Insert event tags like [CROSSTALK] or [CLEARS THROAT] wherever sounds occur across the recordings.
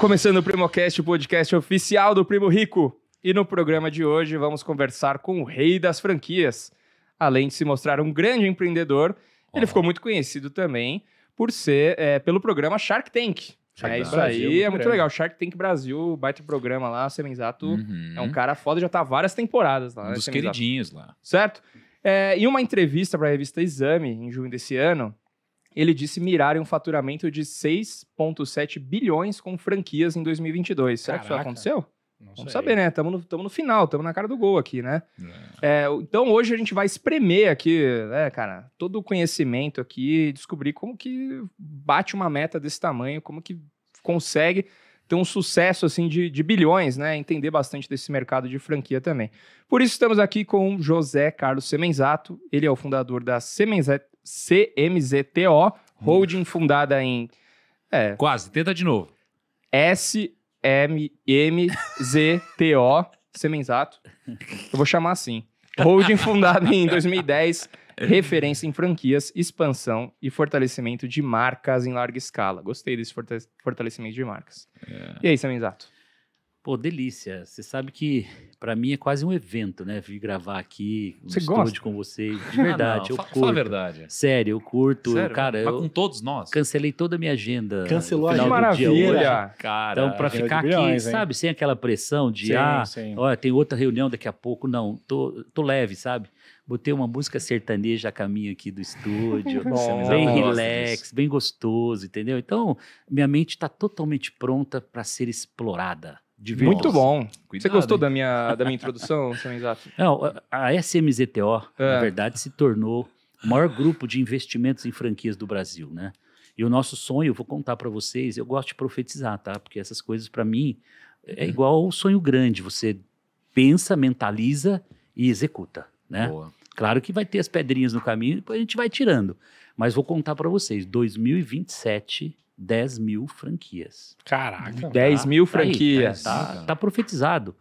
começando o Primocast, o podcast oficial do Primo Rico. E no programa de hoje vamos conversar com o rei das franquias. Além de se mostrar um grande empreendedor, oh. ele ficou muito conhecido também por ser é, pelo programa Shark Tank. Shark é isso Brasil, aí, muito é muito legal. Shark Tank Brasil, baita programa lá, Semenzato uhum. é um cara foda, já tá várias temporadas lá. Né, um né, dos queridinhos lá. Certo? É, em uma entrevista para a revista Exame, em junho desse ano, ele disse mirar em um faturamento de 6,7 bilhões com franquias em 2022. Será Caraca. que isso aconteceu? Não Vamos sei. saber, né? Estamos no, no, final, estamos na cara do gol aqui, né? É, é então hoje a gente vai espremer aqui, né, cara, todo o conhecimento aqui e descobrir como que bate uma meta desse tamanho, como que consegue ter um sucesso assim de, de bilhões, né? Entender bastante desse mercado de franquia também. Por isso estamos aqui com José Carlos Semenzato, ele é o fundador da Semenzato CMZTO, holding fundada em. É. Quase, tenta de novo. o exato. Eu vou chamar assim. Holding fundada em 2010, referência em franquias, expansão e fortalecimento de marcas em larga escala. Gostei desse fortalecimento de marcas. É. E aí, exato. Pô, delícia. Você sabe que para mim é quase um evento, né? Vir gravar aqui, um estúdio gosta? com vocês. De [LAUGHS] ah, verdade, ah, eu fala, curto. Fala a verdade. Sério, eu curto. Sério? Cara, Mas eu com todos nós. Cancelei toda a minha agenda. Cancelou a agenda. Maravilha. Então, cara, então, para é ficar aqui, sabe, sem aquela pressão de, sim, ah, sim. olha, tem outra reunião daqui a pouco. Não, tô, tô leve, sabe? Botei uma música sertaneja a caminho aqui do estúdio, Bom, [LAUGHS] bem relax, bem gostoso, entendeu? Então, minha mente está totalmente pronta para ser explorada. Muito bom. Cuidado, Você gostou da minha, da minha introdução, [LAUGHS] seu Inzato? Não, a SMZTO, é. na verdade, se tornou o maior grupo de investimentos em franquias do Brasil, né? E o nosso sonho, eu vou contar para vocês, eu gosto de profetizar, tá? Porque essas coisas, para mim, é uhum. igual o sonho grande. Você pensa, mentaliza e executa, né? Boa. Claro que vai ter as pedrinhas no caminho, depois a gente vai tirando. Mas vou contar para vocês, 2027 10 mil franquias. Caraca. 10 tá, mil tá franquias. Aí, tá, tá, tá, profetizado.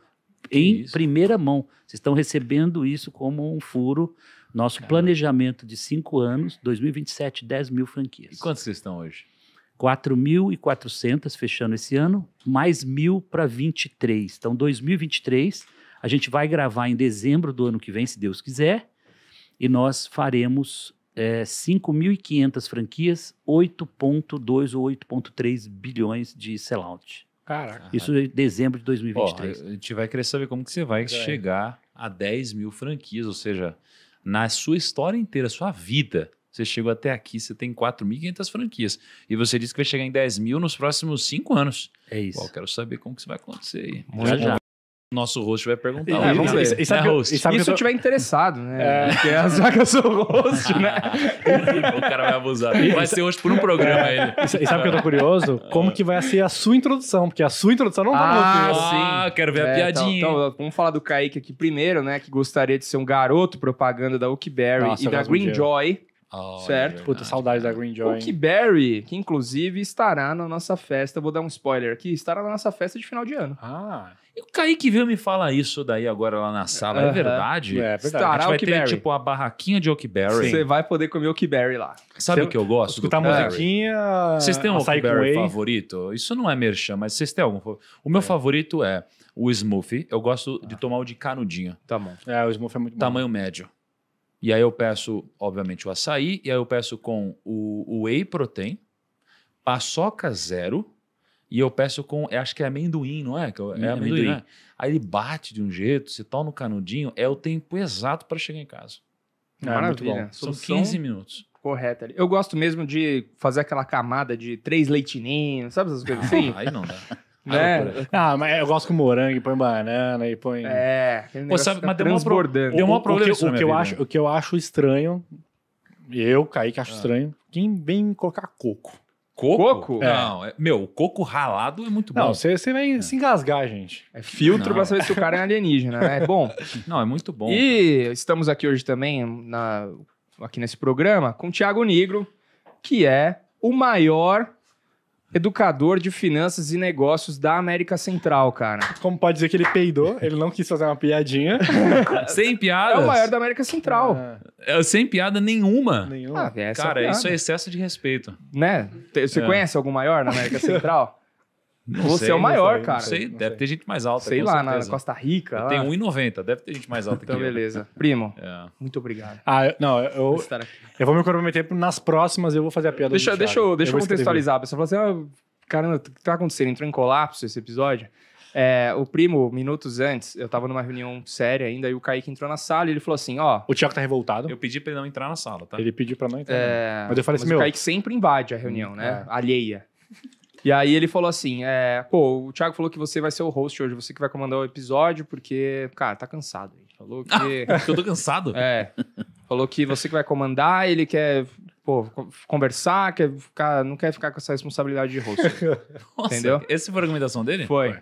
Que em isso? primeira mão. Vocês estão recebendo isso como um furo. Nosso Caramba. planejamento de cinco anos, 2027, 10 mil franquias. E quantos vocês estão hoje? 4.400 fechando esse ano, mais mil para 23. Então, 2023, a gente vai gravar em dezembro do ano que vem, se Deus quiser, e nós faremos é, 5.500 franquias, 8.2 ou 8.3 bilhões de sellout. Caraca. Isso em dezembro de 2023. Pô, a gente vai querer saber como que você vai é. chegar a 10 mil franquias, ou seja, na sua história inteira, sua vida, você chegou até aqui, você tem 4.500 franquias. E você disse que vai chegar em 10 mil nos próximos 5 anos. É isso. Pô, quero saber como que isso vai acontecer aí. Já, já. Nosso host vai perguntar. É, né, vamos ver. E, e, sabe é host. e sabe né, Isso eu tô... tiver interessado, né? É. Porque as vagas são host, né? [LAUGHS] o cara vai abusar. Vai ser host por um programa é. ele. E, sabe o que eu tô curioso? Como que vai ser a sua introdução? Porque a sua introdução não tá ah, no Ah, quero ver é, a então, piadinha. Então, então, vamos falar do Kaique aqui primeiro, né? Que gostaria de ser um garoto propaganda da Oakberry e da Greenjoy certo? Puta, saudade da Green Joy. O Berry, que inclusive estará na nossa festa, vou dar um spoiler aqui, estará na nossa festa de final de ano. Ah. E o Kaique veio me falar isso daí agora lá na sala, uh -huh. é verdade? É, é verdade. Estará a gente vai ter tipo a barraquinha de Okiberry. Você vai poder comer Okiberry lá. Sabe o que eu gosto? Escutar musiquinha. Vocês têm um favorito? Isso não é merchan, mas vocês têm algum. O meu é. favorito é o smoothie. Eu gosto ah. de tomar o de canudinha. Tá bom. É, o smoothie é muito bom. Tamanho médio. E aí eu peço, obviamente, o açaí, e aí eu peço com o, o whey protein, paçoca zero, e eu peço com, é, acho que é amendoim, não é? É amendoim. É amendoim. Né? Aí ele bate de um jeito, se toma no canudinho, é o tempo exato para chegar em casa. É, Maravilha. Muito bom. São 15 minutos. Correto ali. Eu gosto mesmo de fazer aquela camada de três leitininhos sabe essas coisas assim? aí não dá. Ah, né? Ah, mas eu gosto com morango, põe banana e põe. É, Pô, sabe, mas deu um deu problema. O que, o, que eu acho, o que eu acho estranho, eu, Kaique, acho ah. estranho, quem vem colocar coco. Coco? coco? É. Não, é, meu, coco ralado é muito bom. Não, você vem é. se engasgar, gente. É filtro para é. saber se o cara é alienígena, né? É bom. [LAUGHS] Não, é muito bom. E estamos aqui hoje também, na, aqui nesse programa, com o Thiago Negro, que é o maior educador de finanças e negócios da América Central, cara. Como pode dizer que ele peidou, ele não quis fazer uma piadinha. [LAUGHS] Sem piada. É o maior da América Central. É. É, sem piada nenhuma. Nenhuma. Ah, é cara, é isso é excesso de respeito. Né? Você é. conhece algum maior na América Central? [LAUGHS] Não Você sei, é o maior, sei, cara. Não sei, não deve sei. ter gente mais alta. Sei lá, certeza. na Costa Rica. Tem ah. 1,90, deve ter gente mais alta então, que beleza. Eu. Primo, é. muito obrigado. Ah, eu, não, eu, eu vou me comprometer nas próximas eu vou fazer a piada Deixa, deixa, eu, deixa eu, contextualizar. A pessoa falou assim, ah, caramba, o que tá acontecendo? Entrou em colapso esse episódio? É, o primo, minutos antes, eu tava numa reunião séria ainda, e o Kaique entrou na sala e ele falou assim: Ó. O Tiago tá revoltado. Eu pedi pra ele não entrar na sala, tá? Ele pediu pra não entrar. Né? É, mas eu falei assim: Meu. O Kaique sempre invade a reunião, hum, né? É. Alheia. E aí ele falou assim: é, pô, o Thiago falou que você vai ser o host hoje, você que vai comandar o episódio, porque, cara, tá cansado. Ele falou ah, que. Ah, [LAUGHS] eu tô cansado? É. Falou que você que vai comandar, ele quer pô, conversar, quer ficar, não quer ficar com essa responsabilidade de host. [LAUGHS] Nossa, entendeu? Essa foi a argumentação dele? Foi. foi.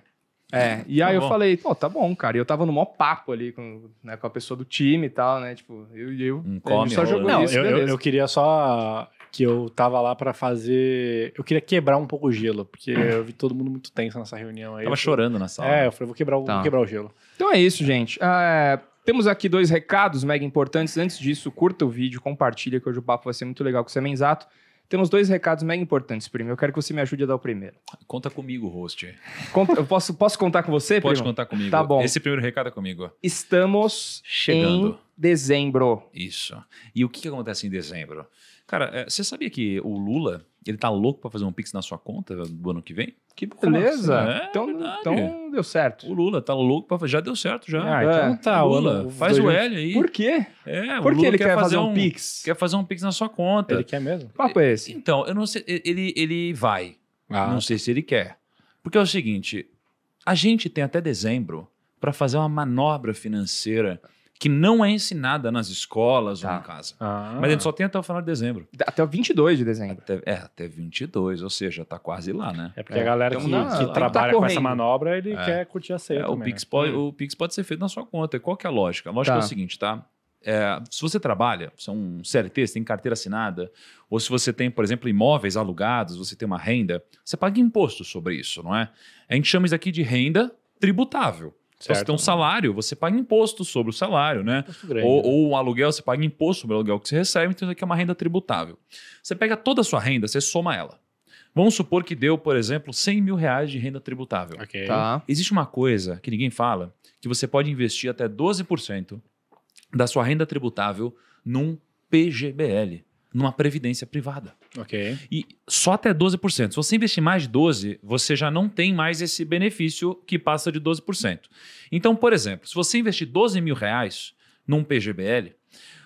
É, e tá aí tá eu falei, pô, tá bom, cara. E eu tava no maior papo ali com, né, com a pessoa do time e tal, né? Tipo, eu e eu. Um come, só né? não, isso, eu, eu, queria só que eu tava lá para fazer. Eu queria quebrar um pouco o gelo, porque hum. eu vi todo mundo muito tenso nessa reunião aí. Tava chorando na sala. É, eu falei, vou quebrar o, tá. vou quebrar o gelo. Então é isso, gente. É... Temos aqui dois recados mega importantes. Antes disso, curta o vídeo, compartilha, que hoje o papo vai ser muito legal com o Semenzato. Temos dois recados mega importantes, primo. Eu quero que você me ajude a dar o primeiro. Conta comigo, host. Conta, eu posso, posso contar com você, Pode contar comigo. Tá bom. Esse primeiro recado é comigo. Estamos chegando. Em dezembro. Isso. E o que acontece em dezembro? Cara, é, você sabia que o Lula, ele tá louco para fazer um Pix na sua conta do ano que vem? Que beleza. Né? É então, então deu certo. O Lula tá louco para já deu certo já. Ah, então é. tá, Lula, faz o L aí. Por quê? É, Por que ele quer, fazer, fazer um, um Pix? Quer fazer um Pix na sua conta. Ele quer mesmo? Papo é esse. Então, eu não sei, ele ele vai. Ah. Não sei se ele quer. Porque é o seguinte, a gente tem até dezembro para fazer uma manobra financeira que não é ensinada nas escolas tá. ou em tá. casa. Ah. Mas a gente só tem até o final de dezembro. Até o 22 de dezembro. Até, é, até 22, ou seja, tá quase lá, né? É porque é. a galera então, que, que, tá trabalha tá com essa manobra, ele é. quer curtir a ceia é, também, o, Pix né? pode, uhum. o Pix pode ser feito na sua conta. Qual que é a lógica? A lógica é tá. é o seguinte, tá? É, se você trabalha, você é um CLT, você tem carteira assinada, ou se você tem, por exemplo, imóveis alugados, você tem uma renda, você paga imposto sobre isso, não é? A gente chama isso aqui de renda tributável. Certo. Você tem um salário, você paga imposto sobre o salário, né? ou, né? ou um aluguel, você paga imposto sobre o aluguel que você recebe, então isso aqui é uma renda tributável. Você pega toda a sua renda, você soma ela. Vamos supor que deu, por exemplo, 100 mil reais de renda tributável. Okay. Tá. Existe uma coisa que ninguém fala, que você pode investir até 12% da sua renda tributável num PGBL, numa previdência privada. Ok. E só até 12%. Se você investir mais de 12%, você já não tem mais esse benefício que passa de 12%. Então, por exemplo, se você investir 12 mil reais num PGBL,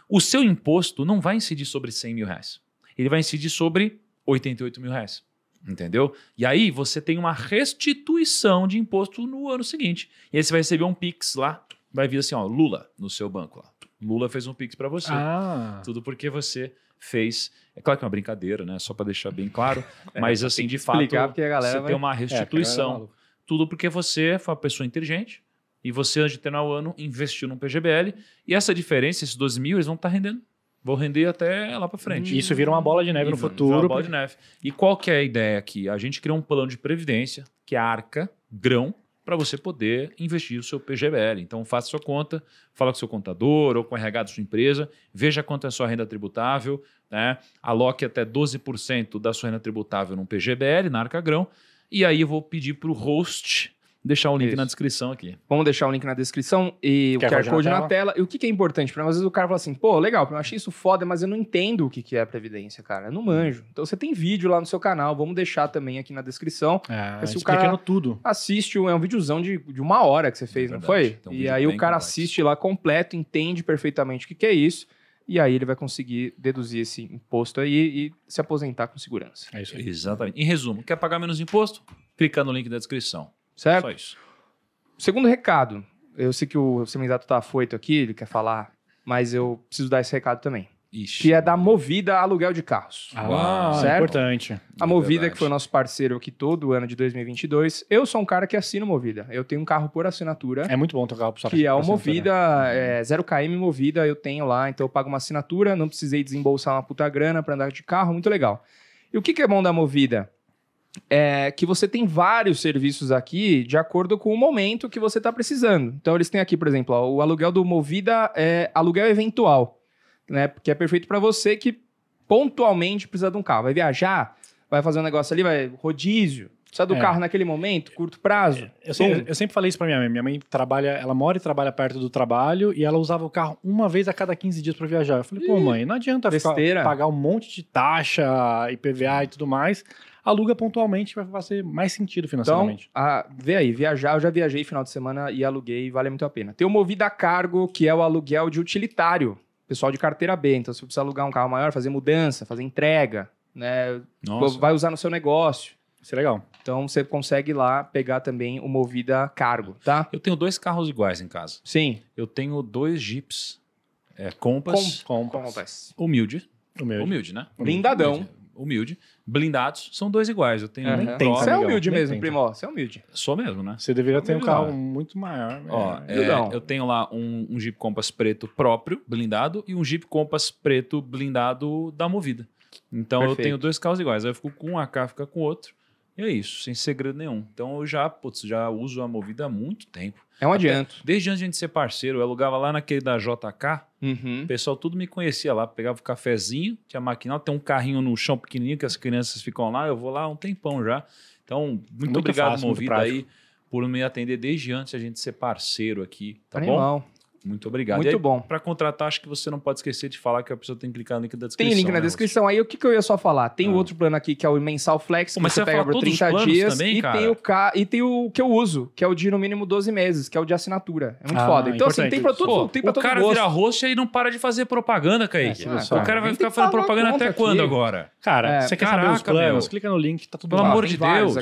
o seu imposto não vai incidir sobre 100 mil reais. Ele vai incidir sobre 88 mil reais. Entendeu? E aí você tem uma restituição de imposto no ano seguinte. E aí você vai receber um Pix lá, vai vir assim, ó, Lula no seu banco lá. Lula fez um Pix para você. Ah. Tudo porque você fez. É claro que é uma brincadeira, né? Só para deixar bem claro. [LAUGHS] É, Mas, é, assim, de fato, você vai... tem uma é, é restituição. É, tudo porque você foi uma pessoa inteligente e você, antes de terminar o ano, investiu num PGBL. E essa diferença, esses 12 mil, eles vão estar tá rendendo. Vão render até lá para frente. Hum. Isso vira uma bola de neve e no futuro. Uma bola de neve. E qual que é a ideia aqui? A gente criou um plano de previdência, que é a arca, grão, para você poder investir o seu PGBL. Então, faça sua conta, fala com seu contador ou com o RH da sua empresa, veja quanto é a sua renda tributável, né? aloque até 12% da sua renda tributável num PGBL, na Arca Grão, e aí eu vou pedir para o host deixar o link Isso. na descrição aqui. Vamos deixar o link na descrição e o QR Code na tela. na tela. E o que, que é importante? às vezes o cara fala assim, pô, legal, eu achei isso foda, mas eu não entendo o que, que é previdência, cara. Eu não manjo. Então você tem vídeo lá no seu canal, vamos deixar também aqui na descrição. É, se o cara tudo. assiste, é um videozão de, de uma hora que você fez, é não foi? Então, e aí o cara complexo. assiste lá completo, entende perfeitamente o que, que é isso e aí ele vai conseguir deduzir esse imposto aí e se aposentar com segurança. É isso aí. Exatamente. Em resumo, quer pagar menos imposto? Clica no link da descrição. Certo? Só isso. Segundo recado. Eu sei que o Semenzato tá afoito aqui, ele quer falar, mas eu preciso dar esse recado também. Ixi. Que é da Movida Aluguel de Carros. Ah, certo? importante. A Movida, é que foi nosso parceiro aqui todo ano de 2022. Eu sou um cara que assino Movida. Eu tenho um carro por assinatura. É muito bom ter um carro por assinatura. Que é o Movida, é, 0km Movida, eu tenho lá. Então eu pago uma assinatura, não precisei desembolsar uma puta grana para andar de carro, muito legal. E o que, que é bom da Movida? é, que você tem vários serviços aqui de acordo com o momento que você está precisando. Então, eles têm aqui, por exemplo, ó, o aluguel do Movida é aluguel eventual, né? Que é perfeito para você que pontualmente precisa de um carro. Vai viajar, vai fazer um negócio ali, vai rodízio. Precisa do é. carro naquele momento, curto prazo. É, eu, sempre, eu sempre falei isso para minha mãe. Minha mãe trabalha, ela mora e trabalha perto do trabalho e ela usava o carro uma vez a cada 15 dias para viajar. Eu falei, pô, mãe, não adianta ficar, pagar um monte de taxa, IPVA e tudo mais aluga pontualmente vai fazer mais sentido financeiramente. Então, a, ah, vê aí, viajar, eu já viajei final de semana e aluguei, vale muito a pena. Tem o Movida Cargo, que é o aluguel de utilitário, pessoal de carteira B. Então, se você precisa alugar um carro maior, fazer mudança, fazer entrega, né? Nossa. Vai usar no seu negócio. Isso é legal. Então você consegue lá pegar também o Movida Cargo, tá? Eu tenho dois carros iguais em casa. Sim. Eu tenho dois Jeeps. É, Compass. Com, Compass. Compass. Humilde. Humilde. Humilde, né? Lindadão humilde. Blindados são dois iguais. Eu tenho uhum. um Você é humilde mesmo, primo. Você é humilde. Sou mesmo, né? Você deveria ter um carro muito maior. Né? Ó, é, eu tenho lá um, um Jeep Compass preto próprio, blindado, e um Jeep Compass preto blindado da Movida. Então Perfeito. eu tenho dois carros iguais. Aí eu fico com um AK, fica com outro. E é isso, sem segredo nenhum. Então eu já, putz, já uso a Movida há muito tempo. É um adianto. Até, desde antes de a gente ser parceiro, eu alugava lá naquele da JK. Uhum. O pessoal tudo me conhecia lá. Pegava o um cafezinho, tinha maquinal, tem um carrinho no chão pequenininho que as crianças ficam lá. Eu vou lá há um tempão já. Então, muito, muito obrigado, fácil, Movida, muito aí, por me atender desde antes de a gente ser parceiro aqui. Tá Animal. bom? Muito obrigado. Muito aí, bom. Para contratar, acho que você não pode esquecer de falar que a pessoa tem que clicar no link da descrição. Tem link na né, descrição. Aí o que, que eu ia só falar? Tem o ah. outro plano aqui que é o mensal flex, que Mas você, você pega por 30 dias. Também, e, tem o ca e tem o que eu uso, que é o de no mínimo 12 meses, que é o de assinatura. É muito ah, foda. Então, assim, tem para todo, mundo. o cara vira host e não para de fazer propaganda, Kaique. É, ah, o cara vai ficar fazendo propaganda até aqui. quando agora? Cara, é, você quer caraca, saber os planos? Clica no link, tá tudo Pelo amor de Deus.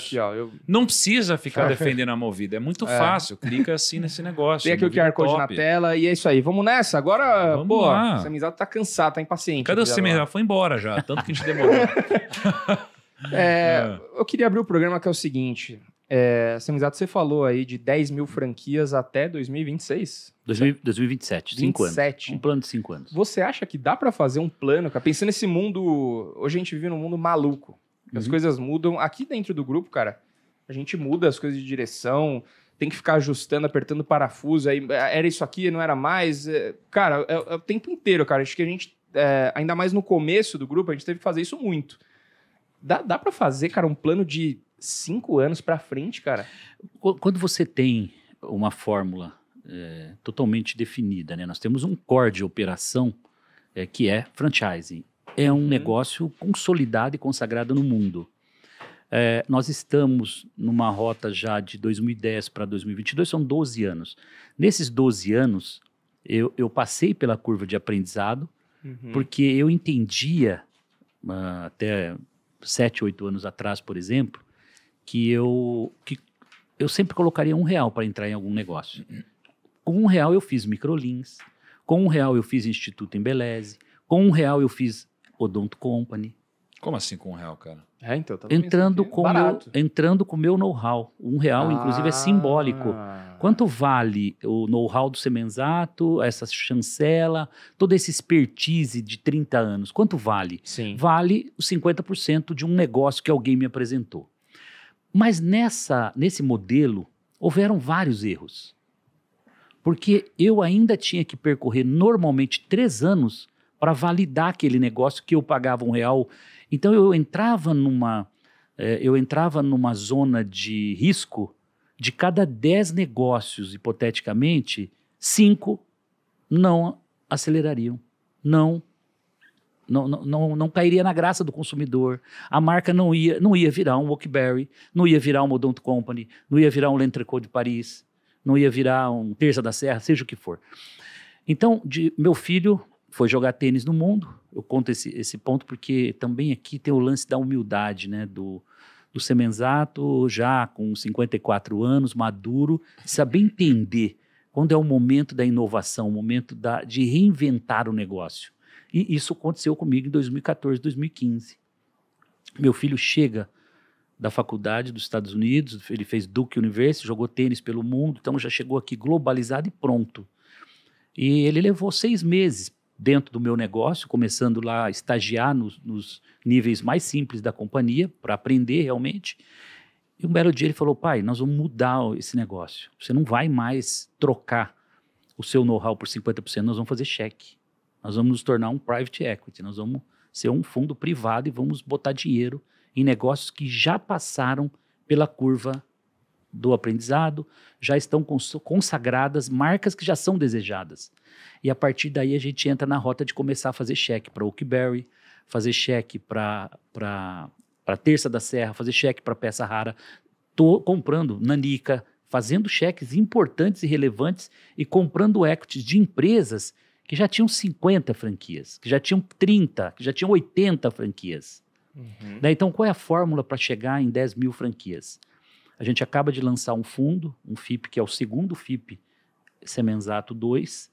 Não precisa ficar [LAUGHS] é. defendendo a movida. É muito é. fácil. Clica assim nesse negócio. Tem aqui o QR Code na tela bola e é isso aí. Vamos nessa? Agora, Vamos pô, lá. tá cansado, tá impaciente. Cadê o Samizado? Foi embora já, tanto que a gente demorou. [LAUGHS] [LAUGHS] É, é, eu queria abrir o programa que é o seguinte. É, Samizado, você falou aí de 10 mil franquias até 2026? 2027, 5 anos. Um plano de 5 anos. Você acha que dá para fazer um plano, cara? Pensando nesse mundo. Hoje a gente vive num mundo maluco. Uhum. As coisas mudam. Aqui dentro do grupo, cara, a gente muda as coisas de direção tem que ficar ajustando, apertando parafuso, aí ah, era isso aqui, não era mais. É, cara, é, é o tempo inteiro, cara. Acho que a gente, é, ainda mais no começo do grupo, a gente teve que fazer isso muito. Dá, dá para fazer, cara, um plano de cinco anos para frente, cara? Quando você tem uma fórmula é, totalmente definida, né? Nós temos um core de operação é, que é franchising. É um uhum. negócio consolidado e consagrado no mundo. É, nós estamos numa rota já de 2010 para 2022, são 12 anos. Nesses 12 anos, eu, eu passei pela curva de aprendizado, uhum. porque eu entendia, ah, até 7, 8 anos atrás, por exemplo, que eu, que eu sempre colocaria um real para entrar em algum negócio. Com um real eu fiz microlins, com um real eu fiz Instituto Embeleze, com um real eu fiz Odonto Company, como assim com um real, cara? É, então, tá entrando, com meu, entrando com meu know-how. Um real, ah. inclusive, é ah. simbólico. Quanto vale o know-how do Semenzato, essa chancela, todo esse expertise de 30 anos? Quanto vale? Sim. Vale os 50% de um negócio que alguém me apresentou. Mas nessa, nesse modelo, houveram vários erros. Porque eu ainda tinha que percorrer normalmente três anos para validar aquele negócio que eu pagava um real então eu entrava numa é, eu entrava numa zona de risco de cada 10 negócios, hipoteticamente, cinco não acelerariam, não não, não, não cairia na graça do consumidor. A marca não ia, não ia virar um Walkberry, não ia virar um Modonto Company, não ia virar um Lentreco de Paris, não ia virar um Terça da Serra, seja o que for. Então, de, meu filho foi jogar tênis no mundo. Eu conto esse, esse ponto porque também aqui tem o lance da humildade, né? Do, do Semenzato, já com 54 anos, maduro, saber entender quando é o momento da inovação, o momento da, de reinventar o negócio. E isso aconteceu comigo em 2014, 2015. Meu filho chega da faculdade dos Estados Unidos, ele fez Duke University, jogou tênis pelo mundo, então já chegou aqui globalizado e pronto. E ele levou seis meses dentro do meu negócio, começando lá a estagiar nos, nos níveis mais simples da companhia, para aprender realmente. E um belo dia ele falou: pai, nós vamos mudar esse negócio. Você não vai mais trocar o seu know-how por 50%, nós vamos fazer cheque. Nós vamos nos tornar um private equity, nós vamos ser um fundo privado e vamos botar dinheiro em negócios que já passaram pela curva do aprendizado, já estão consagradas marcas que já são desejadas. E a partir daí a gente entra na rota de começar a fazer cheque para Oakberry, fazer cheque para Terça da Serra, fazer cheque para peça rara. Tô comprando Nanica, fazendo cheques importantes e relevantes e comprando equities de empresas que já tinham 50 franquias, que já tinham 30, que já tinham 80 franquias. Uhum. Daí, né, então, qual é a fórmula para chegar em 10 mil franquias? A gente acaba de lançar um fundo, um FIP, que é o segundo FIP Semenzato 2,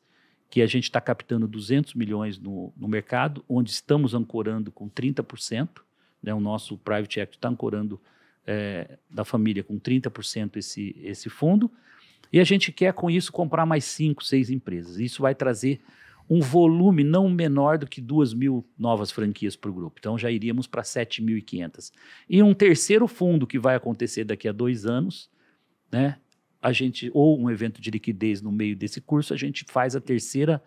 que a gente está captando 200 milhões no, no, mercado, onde estamos ancorando com 30%. Né, o nosso private equity está ancorando é, da família com 30% esse, esse fundo. E a gente quer, com isso, comprar mais cinco, seis empresas. Isso vai trazer um volume não menor do que 2 mil novas franquias para o grupo. Então já iríamos para 7.500. E um terceiro fundo que vai acontecer daqui a dois anos, né? A gente, ou um evento de liquidez no meio desse curso, a gente faz a terceira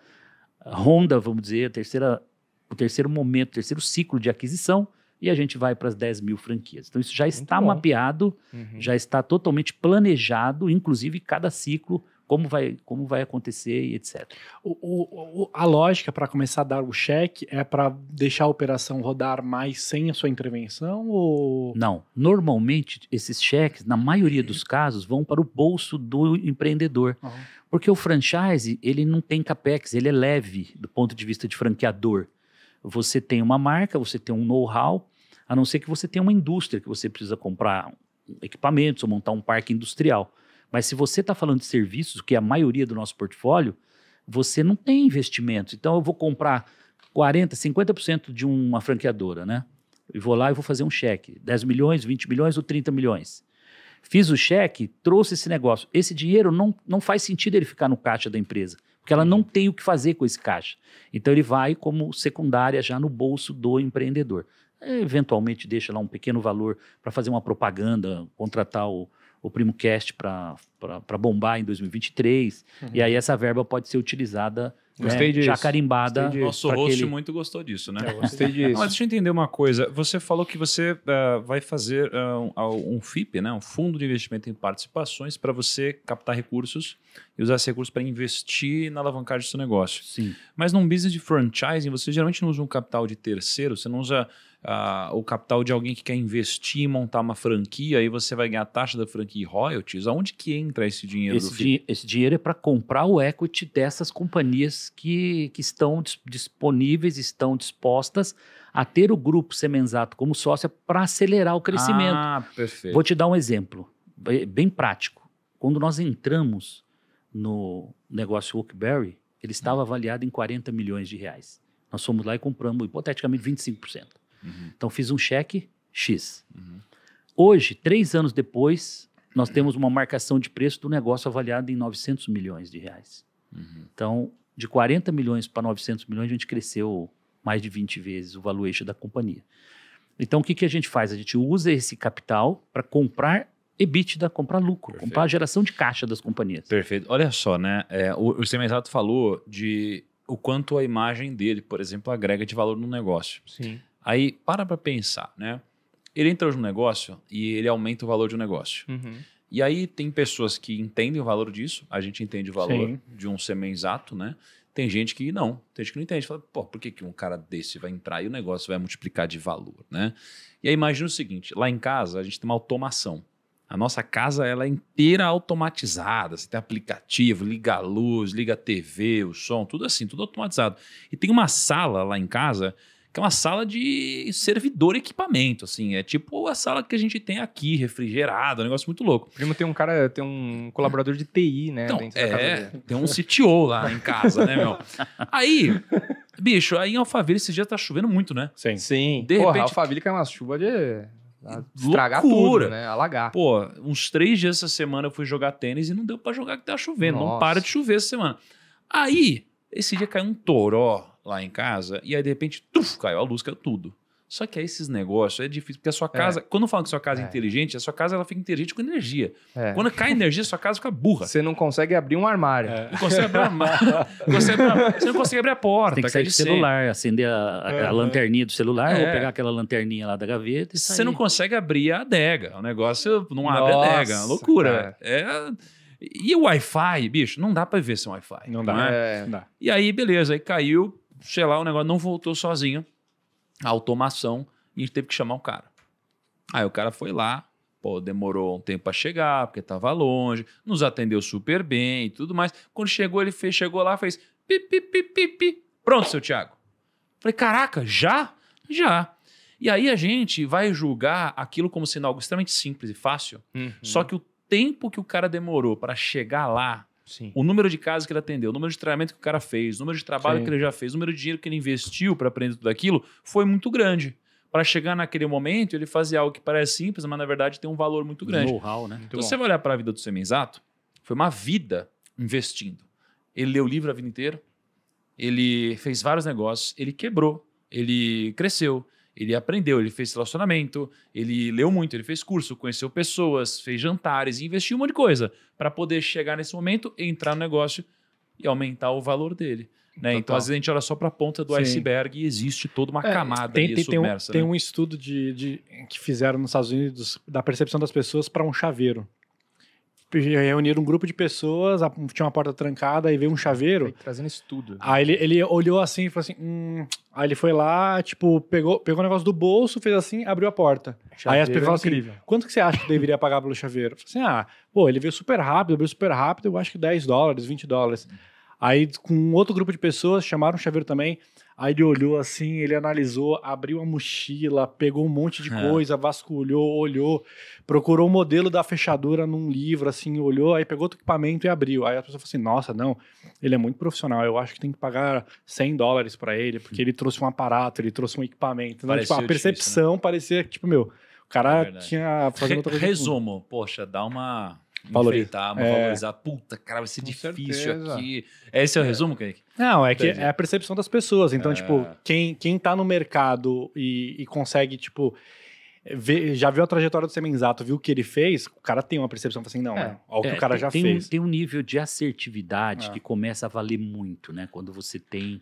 ronda, vamos dizer, a terceira, o terceiro momento, o terceiro ciclo de aquisição, e a gente vai para as 10 mil franquias. Então, isso já está mapeado, uhum. já está totalmente planejado, inclusive cada ciclo, como vai, como vai acontecer e etc. O, o, a lógica para começar a dar o cheque é para deixar a operação rodar mais sem a sua intervenção? Ou... Não. Normalmente, esses cheques, na maioria dos casos, vão para o bolso do empreendedor. Uhum. Porque o franchise, ele não tem capex, ele é leve do ponto de vista de franqueador. Você tem uma marca, você tem um know-how, a não ser que você tenha uma indústria que você precisa comprar equipamentos ou montar um parque industrial. Mas se você está falando de serviços, que é a maioria do nosso portfólio, você não tem investimento. Então eu vou comprar 40, 50% de uma franqueadora, né? E vou lá e vou fazer um cheque, 10 milhões, 20 milhões ou 30 milhões. Fiz o cheque, trouxe esse negócio. Esse dinheiro não, não faz sentido ele ficar no caixa da empresa, porque ela não tem o que fazer com esse caixa. Então ele vai como secundária já no bolso do empreendedor. Eventualmente deixa lá um pequeno valor para fazer uma propaganda, contratar o, o Primo Cast para bombar em 2023. Uhum. E aí essa verba pode ser utilizada né, Gostei né, já carimbada. Nosso host aquele... muito gostou disso, né? É, eu [LAUGHS] gostei disso. mas deixa eu entender uma coisa. Você falou que você uh, vai fazer uh, um, um, FIP, né? um fundo de investimento em participações, para você captar recursos e usar esses recursos para investir na alavancagem do seu negócio. Sim. Mas num business de franchising, você geralmente não usa um capital de terceiro, você não usa o capital de alguém que quer investir, montar uma franquia, aí você vai ganhar a taxa da franquia e royalties. Aonde que entra esse dinheiro? Esse, di esse dinheiro é para comprar o equity dessas companhias que, que estão dis disponíveis, estão dispostas a ter o grupo Semenzato como sócia para acelerar o crescimento. Ah, perfeito. Vou te dar um exemplo bem prático. Quando nós entramos no negócio Oakberry, ele estava avaliado em 40 milhões de reais. Nós fomos lá e compramos, hipoteticamente, 25%. Uhum. Então fiz um cheque X. Uhum. Hoje, três anos depois, nós temos uma marcação de preço do negócio avaliada em 900 milhões de reais. Uhum. Então, de 40 milhões para 900 milhões, a gente cresceu mais de 20 vezes o valuation da companhia. Então, o que, que a gente faz? A gente usa esse capital para comprar EBITDA, comprar lucro, Perfeito. comprar a geração de caixa das companhias. Perfeito. Olha só, né? É, o, o Semenzato falou de o quanto a imagem dele, por exemplo, agrega de valor no negócio. Sim. Aí, para para pensar, né? Ele entra no negócio e ele aumenta o valor de um negócio. Uhum. E aí tem pessoas que entendem o valor disso, a gente entende o valor Sim. de um sêmen exato, né? Tem gente que não, tem gente que não entende. Fala, pô, por que, que um cara desse vai entrar e o negócio vai multiplicar de valor, né? E aí imagina o seguinte, lá em casa a gente tem uma automação. A nossa casa ela é inteira automatizada. Você tem aplicativo, liga a luz, liga a TV, o som, tudo assim, tudo automatizado. E tem uma sala lá em casa que é uma sala de servidor equipamento, assim. É tipo a sala que a gente tem aqui, refrigerada, um negócio muito louco. O primo tem um cara, tem um colaborador de TI, né? Então, é, tem um CTO lá em casa, né, meu? [LAUGHS] Aí, bicho, aí em Alphaville esse dia tá chovendo muito, né? Sim. Sim. De Porra, repente... Alphaville cai uma chuva de... Estragar Loucura. tudo, né? Alagar. Pô, uns três dias essa semana eu fui jogar tênis e não deu para jogar que tá chovendo. Nossa. Não para de chover essa semana. Aí, esse dia caiu um toró lá em casa, e aí de repente, tuf, caiu a luz, caiu tudo. Só que aí esses negócios é difícil, porque a sua é. casa, é. quando falam que sua casa é, é, inteligente, a sua casa ela fica inteligente com energia. É. Quando cai energia, sua casa fica burra. Você não consegue abrir um armário. Não é. consegue abrir armário. [LAUGHS] você não consegue abrir a porta. tem que sair do celular, ser. acender a, é. a, lanterninha do celular, ou pegar aquela lanterninha lá da gaveta e sair. Você não consegue abrir a adega. O negócio não abre a adega. É uma loucura. É. E o Wi-Fi, bicho, não dá para ver sem Wi-Fi. Não, não dá. Não dá. E aí, beleza, aí caiu sei lá, o negócio não voltou sozinho, a automação, e a gente teve que chamar o cara. Aí o cara foi lá, pô, demorou um tempo para chegar, porque estava longe, nos atendeu super bem e tudo mais. Quando chegou, ele fez, chegou lá, fez pi, pi, pi, pi, pi. Pronto, seu Thiago. Falei, caraca, já? Já. E aí a gente vai julgar aquilo como sendo algo extremamente simples e fácil, uhum. só que o tempo que o cara demorou para chegar lá Sim. O número de casos que ele atendeu, o número de treinamento que o cara fez, o número de trabalho Sim. que ele já fez, o número de dinheiro que ele investiu para aprender tudo aquilo foi muito grande. Para chegar naquele momento, ele fazia algo que parece simples, mas na verdade tem um valor muito grande. Know-how, né? então você vai olhar para a vida do Semenzato, foi uma vida investindo. Ele leu livro a vida inteira, ele fez vários negócios, ele quebrou, ele cresceu, ele aprendeu, ele fez relacionamento, ele leu muito, ele fez curso, conheceu pessoas, fez jantares, investiu um monte de coisa para poder chegar nesse momento, entrar no negócio e aumentar o valor dele. Né? Então, às vezes, a gente olha só para a ponta do Sim. iceberg e existe toda uma é, camada tem, tem, submersa. Tem um, né? tem um estudo de, de, que fizeram nos Estados Unidos da percepção das pessoas para um chaveiro reuniram um grupo de pessoas, tinha uma porta trancada e veio um chaveiro. Foi trazendo isso tudo. Aí ele, ele olhou assim e falou assim: hum. Aí ele foi lá, tipo, pegou, pegou o negócio do bolso, fez assim, abriu a porta. Chaveiro aí as é pessoas falam assim: incrível. quanto que você acha que deveria pagar pelo chaveiro? Eu falei assim: ah, pô, ele veio super rápido, abriu super rápido, eu acho que 10 dólares, 20 dólares. Aí, com outro grupo de pessoas, chamaram o chaveiro também. Aí ele olhou assim, ele analisou, abriu a mochila, pegou um monte de é. coisa, vasculhou, olhou, procurou o um modelo da fechadura num livro, assim, olhou, aí pegou o equipamento e abriu. Aí a pessoa falou assim: nossa, não, ele é muito profissional, eu acho que tem que pagar 100 dólares para ele, porque ele trouxe um aparato, ele trouxe um equipamento. Então, tipo, a percepção difícil, né? parecia, tipo, meu, o cara é tinha fazendo outra coisa. [LAUGHS] Resumo, poxa, dá uma Valorizar, é. valorizar. Puta, cara, vai ser Com difícil certeza. aqui. Esse é o é. resumo, Kaique? Não, é que é a percepção das pessoas. Então, é. tipo, quem, quem tá no mercado e, e consegue, tipo, ver, já viu a trajetória do Semenzato, viu o que ele fez, o cara tem uma percepção assim, não, é. é, olha o que é, o cara tem, já tem fez. Um, tem um nível de assertividade é. que começa a valer muito, né? Quando você tem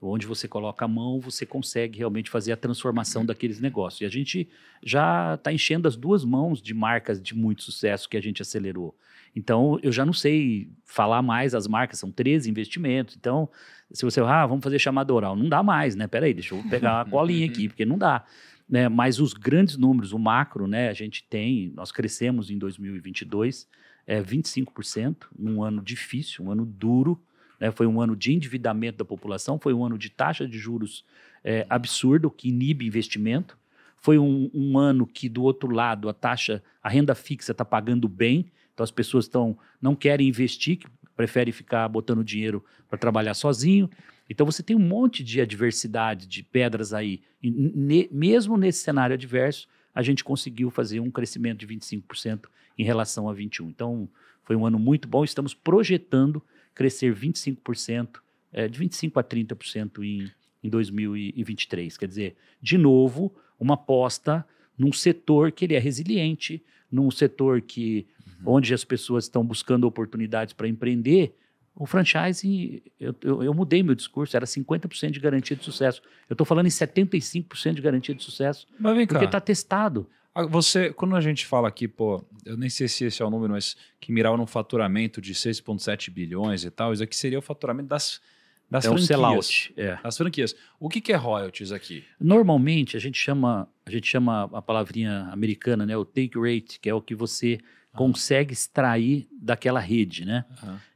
onde você coloca a mão, você consegue realmente fazer a transformação daqueles negócios. E a gente já está enchendo as duas mãos de marcas de muito sucesso que a gente acelerou. Então, eu já não sei falar mais as marcas, são 13 investimentos. Então, se você, ah, vamos fazer chamada oral, não dá mais, né? Peraí, deixa eu pegar a colinha aqui, porque não dá. Né? Mas os grandes números, o macro, né? A gente tem, nós crescemos em 2022 é, 25%, num ano difícil, um ano duro, né? Foi um ano de endividamento da população, foi um ano de taxa de juros é, absurdo, que inibe investimento. Foi um, um ano que, do outro lado, a taxa, a renda fixa está pagando bem, então as pessoas estão não querem investir, preferem ficar botando dinheiro para trabalhar sozinho. Então você tem um monte de adversidade, de pedras aí. E, ne, mesmo nesse cenário adverso, a gente conseguiu fazer um crescimento de 25% em relação a 21. Então foi um ano muito bom. Estamos projetando crescer 25%, é, eh, de 25% a 30% em, em 2023. Quer dizer, de novo, uma aposta num setor que ele é resiliente, num setor que uhum. onde as pessoas estão buscando oportunidades para empreender, o franchising, eu, eu, eu, mudei meu discurso, era 50% de garantia de sucesso. Eu estou falando em 75% de garantia de sucesso, porque está testado. Ah, você, quando a gente fala aqui, pô, eu nem sei se esse é o número, mas que mirava num faturamento de 6,7 bilhões e tal, isso aqui seria o faturamento das, das é franquias. Sellout, é. Das franquias. O que, que é royalties aqui? Normalmente a gente chama, a gente chama a palavrinha americana, né? O take rate, que é o que você ah. consegue extrair daquela rede, né?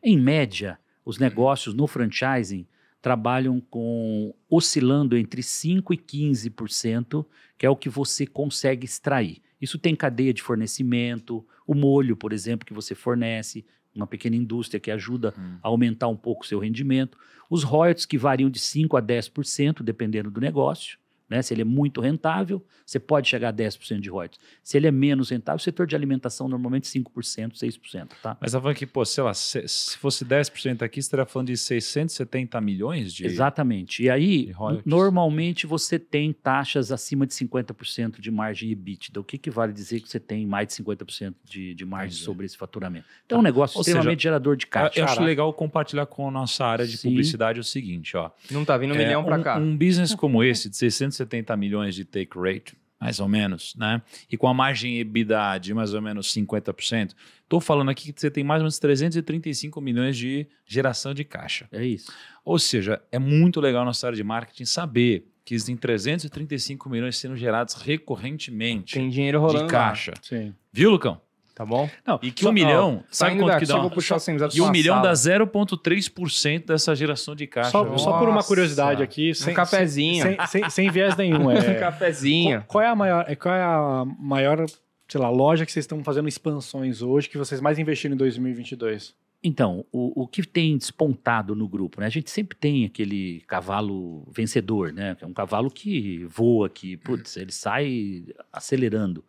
Em média, os negócios no franchising trabalham com oscilando entre 5 e 15%, que é o que você consegue extrair. Isso tem cadeia de fornecimento, o molho, por exemplo, que você fornece, uma pequena indústria que ajuda hum. a aumentar um pouco o seu rendimento, os royalties que variam de 5 a 10%, dependendo do negócio, né? Se ele é muito rentável, você pode chegar a 10% de royalties. Se ele é menos rentável, o setor de alimentação normalmente 5%, 6%. Tá? Mas tá falando que, pô, sei lá, se, se fosse 10% aqui, você estaria falando de 670 milhões de. Exatamente. E aí, normalmente você tem taxas acima de 50% de margem EBITDA. O que, que vale dizer que você tem mais de 50% de, de margem Entendi. sobre esse faturamento? Tá. Então, é um negócio Ou extremamente seja, gerador de caixa. Eu, eu acho legal compartilhar com a nossa área de Sim. publicidade o seguinte, ó. Não tá vindo um é, milhão para um, cá. Um business como esse, de 670 70 milhões de take rate, mais ou menos, né? E com a margem EBITDA de mais ou menos 50%, estou falando aqui que você tem mais ou menos 335 milhões de geração de caixa. É isso. Ou seja, é muito legal nossa área de marketing saber que existem 335 milhões sendo gerados recorrentemente. Tem dinheiro rolando. De caixa. Sim. Viu, Lucão? Tá bom? Não, e que um milhão, não, tá sabe quanto da, que dá? vou puxar assim, e um milhão dá 0,3% dessa geração de caixa. Só, só, por uma curiosidade aqui. Sem, um cafezinho. Sem, sem, sem viés nenhum. [LAUGHS] É, um cafezinho. Qual, é a maior, é, qual é a maior, sei lá, loja que vocês estão fazendo expansões hoje, que vocês mais investiram em 2022? Então, o, o que tem despontado no grupo, né? A gente sempre tem aquele cavalo vencedor, né? É um cavalo que voa, que, putz, ele sai acelerando.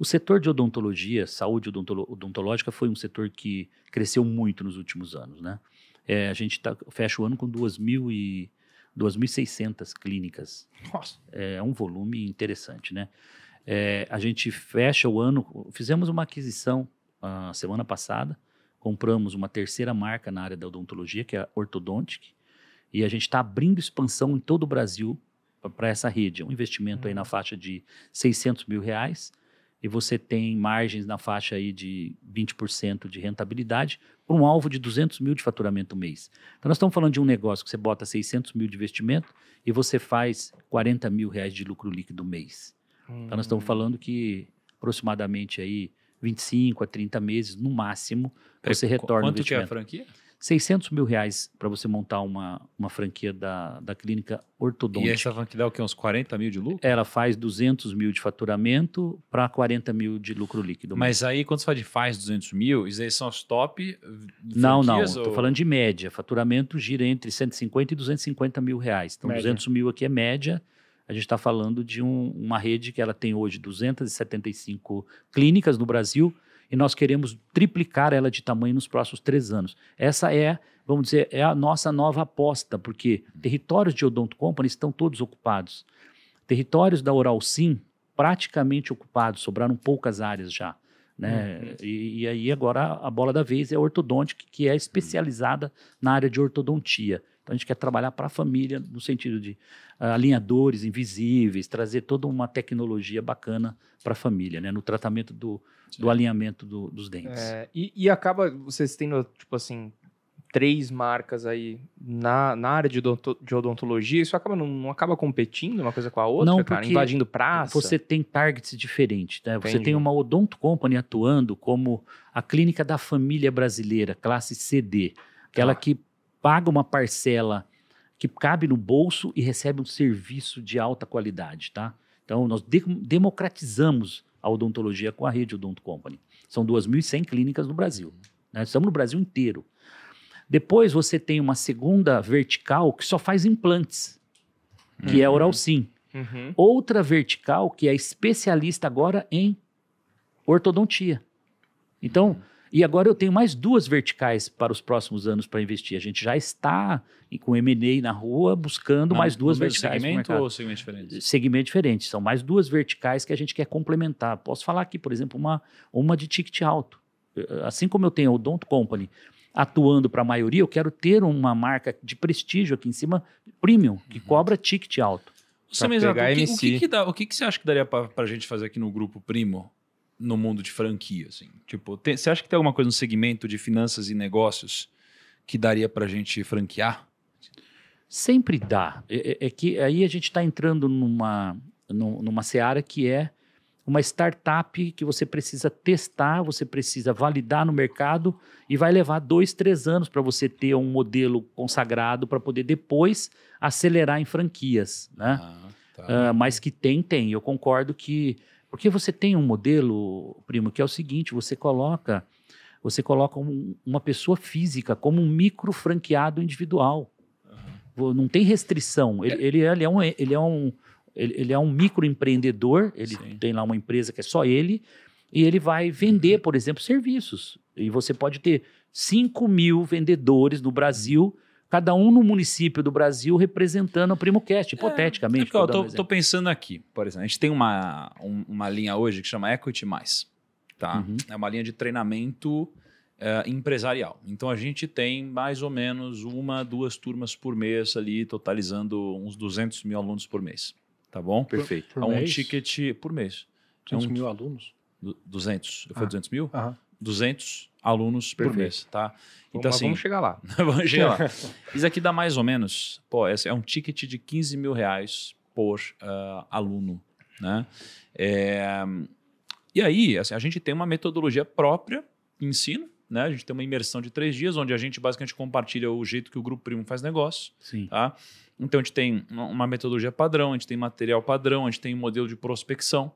O setor de odontologia, saúde odontolo odontológica, foi um setor que cresceu muito nos últimos anos, né? É, a gente tá, fecha o ano com 2.600 clínicas. Nossa! É, é um volume interessante, né? É, a gente fecha o ano, fizemos uma aquisição a semana passada, compramos uma terceira marca na área da odontologia, que é a Ortodontic, e a gente está abrindo expansão em todo o Brasil para essa rede. É um investimento hum. aí na uhum. faixa de 600 mil reais e você tem margens na faixa aí de 20% de rentabilidade para um alvo de 200 mil de faturamento mês. Então, nós estamos falando de um negócio que você bota 600 mil de investimento e você faz 40 mil reais de lucro líquido mês. Hum. Então, nós estamos hum. falando que aproximadamente aí 25 a 30 meses, no máximo, você retorna Quanto o investimento. Quanto que é a franquia? 600 mil reais para você montar uma, uma franquia da, da clínica ortodôntica. E essa franquia dá o quê? Uns 40 mil de lucro? Ela faz 200 mil de faturamento para 40 mil de lucro líquido. Mas aí, quando você fala de faz 200 mil, isso aí são os top eh, Não, não. Estou ou... falando de média. Faturamento gira entre 150 e 250 mil reais. Então, média. 200 mil aqui é média. A gente está falando de um, uma rede que ela tem hoje 275 clínicas no Brasil, e nós queremos triplicar ela de tamanho nos próximos três anos. Essa é, vamos dizer, é a nossa nova aposta, porque territórios de Odonto Company estão todos ocupados. Territórios da Oral Sim praticamente ocupados, sobraram poucas áreas já. Né? Uhum. E, e, aí agora a bola da vez é a ortodôntica, que é uhum. especializada uhum. na área de ortodontia. Então a gente quer trabalhar para a família no sentido de ah, alinhadores invisíveis, trazer toda uma tecnologia bacana para a família, né? No tratamento do, do alinhamento do, dos dentes. É, e, e acaba vocês tendo, tipo assim, três marcas aí na, na área de, de odontologia, isso acaba, não, não, acaba competindo uma coisa com a outra, não, cara, invadindo praça? Você tem targets diferentes, né? Entendi. Você tem uma Odonto Company atuando como a clínica da família brasileira, classe CD, aquela ah. que paga uma parcela que cabe no bolso e recebe um serviço de alta qualidade, tá? Então, nós de democratizamos a odontologia com a rede Odonto Company. São 2.100 clínicas no Brasil. Né? Estamos no Brasil inteiro. Depois você tem uma segunda vertical que só faz implantes, que é uhum. é a Oral Sim. Uhum. Outra vertical que é especialista agora em ortodontia. Então, uhum e agora eu tenho mais duas verticais para os próximos anos para investir. A gente já está com MNE na rua buscando não, mais duas verticais. Segmento ou segmento diferente? Segmento diferente. São mais duas verticais que a gente quer complementar. Posso falar aqui, por exemplo, uma, uma de ticket alto. Assim como eu tenho o Don't Company atuando para a maioria, eu quero ter uma marca de prestígio aqui em cima, premium, que uhum. cobra ticket alto. Você mesmo, o, que, o, que, que dá, o que, que você acha que daria para a gente fazer aqui no grupo Primo? no mundo de franquia, assim? Tipo, tem, você acha que tem alguma coisa no segmento de finanças e negócios que daria para a gente franquear? Sempre dá. É, é, é que aí a gente está entrando numa, numa seara que é uma startup que você precisa testar, você precisa validar no mercado e vai levar dois, três anos para você ter um modelo consagrado para poder depois acelerar em franquias, né? Ah, tá. uh, mas que tem, tem. Eu concordo que porque você tem um modelo, primo, que é o seguinte: você coloca você coloca um, uma pessoa física como um micro franqueado individual. Uhum. Não tem restrição. Ele, ele, ele, é um, ele, é um, ele, é um microempreendedor, ele Sim. tem lá uma empresa que é só ele, e ele vai vender, uhum. por exemplo, serviços. E você pode ter 5 mil vendedores no Brasil. Uhum cada um no município do Brasil representando o PrimoCast, é, hipoteticamente. É, é tô, um tô, pensando aqui, por exemplo, a gente tem uma, um, uma linha hoje que chama Equity Mais, tá? Uhum. É uma linha de treinamento eh, empresarial. Então a gente tem mais ou menos uma, duas turmas por mês ali, totalizando uns 200 mil alunos por mês, tá bom? Por, Perfeito. Por é um mês? ticket por mês. 200 é um, mil alunos? 200. Eu ah. falei 200 mil? Aham. 200 alunos Perfeito. por mês, tá? Então, Mas assim, vamos chegar lá. [LAUGHS] vamos chegar lá. [LAUGHS] Isso aqui dá mais ou menos, pô, é, assim, é um ticket de 15 mil reais por uh, aluno, né? É, e aí, assim, a gente tem uma metodologia própria de ensino, né? A gente tem uma imersão de três dias, onde a gente basicamente compartilha o jeito que o Grupo Primo faz negócio, Sim. tá? Então, a gente tem uma metodologia padrão, a gente tem material padrão, a gente tem um modelo de prospecção,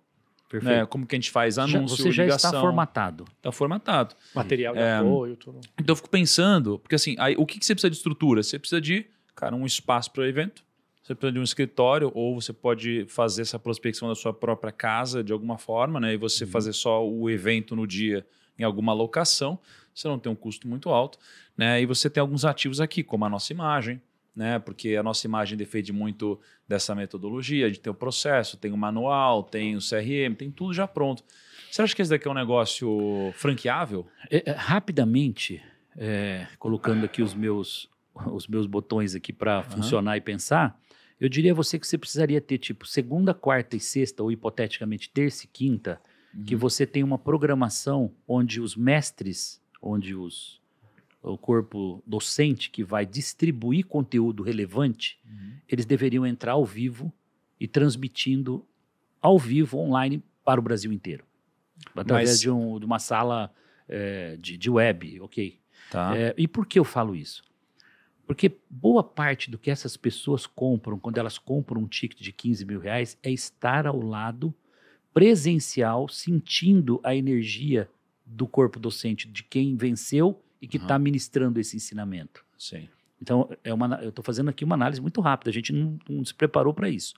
Perfeito. Né? Como que a gente faz anúncio, já, Você já está formatado. Está formatado. Material de é, apoio, tudo. Então eu fico pensando, porque assim, aí, o que, que você precisa de estrutura? Você precisa de, cara, um espaço para o evento, você precisa de um escritório, ou você pode fazer essa prospecção da sua própria casa de alguma forma, né? E você uhum. fazer só o evento no dia em alguma locação, você não tem um custo muito alto, né? E você tem alguns ativos aqui, como a nossa imagem, né? Porque a nossa imagem defende muito dessa metodologia, de ter o processo, tem o manual, tem o CRM, tem tudo já pronto. Você acha que esse daqui é um negócio franqueável? É, é rapidamente, é, colocando aqui os meus, os meus botões aqui para uhum. funcionar e pensar, eu diria a você que você precisaria ter tipo segunda, quarta e sexta, ou hipoteticamente terça e quinta, uhum. que você tem uma programação onde os mestres, onde os o corpo docente que vai distribuir conteúdo relevante, uhum. eles deveriam entrar ao vivo e transmitindo ao vivo online para o Brasil inteiro. Através Mas... de, um, de, uma sala é, de, de, web, ok. Tá. É, e por que eu falo isso? Porque boa parte do que essas pessoas compram, quando elas compram um ticket de 15 mil reais, é estar ao lado presencial, sentindo a energia do corpo docente, de quem venceu e que está uhum. ministrando esse ensinamento. Sim. Então, é uma, eu estou fazendo aqui uma análise muito rápida, a gente não, não se preparou para isso.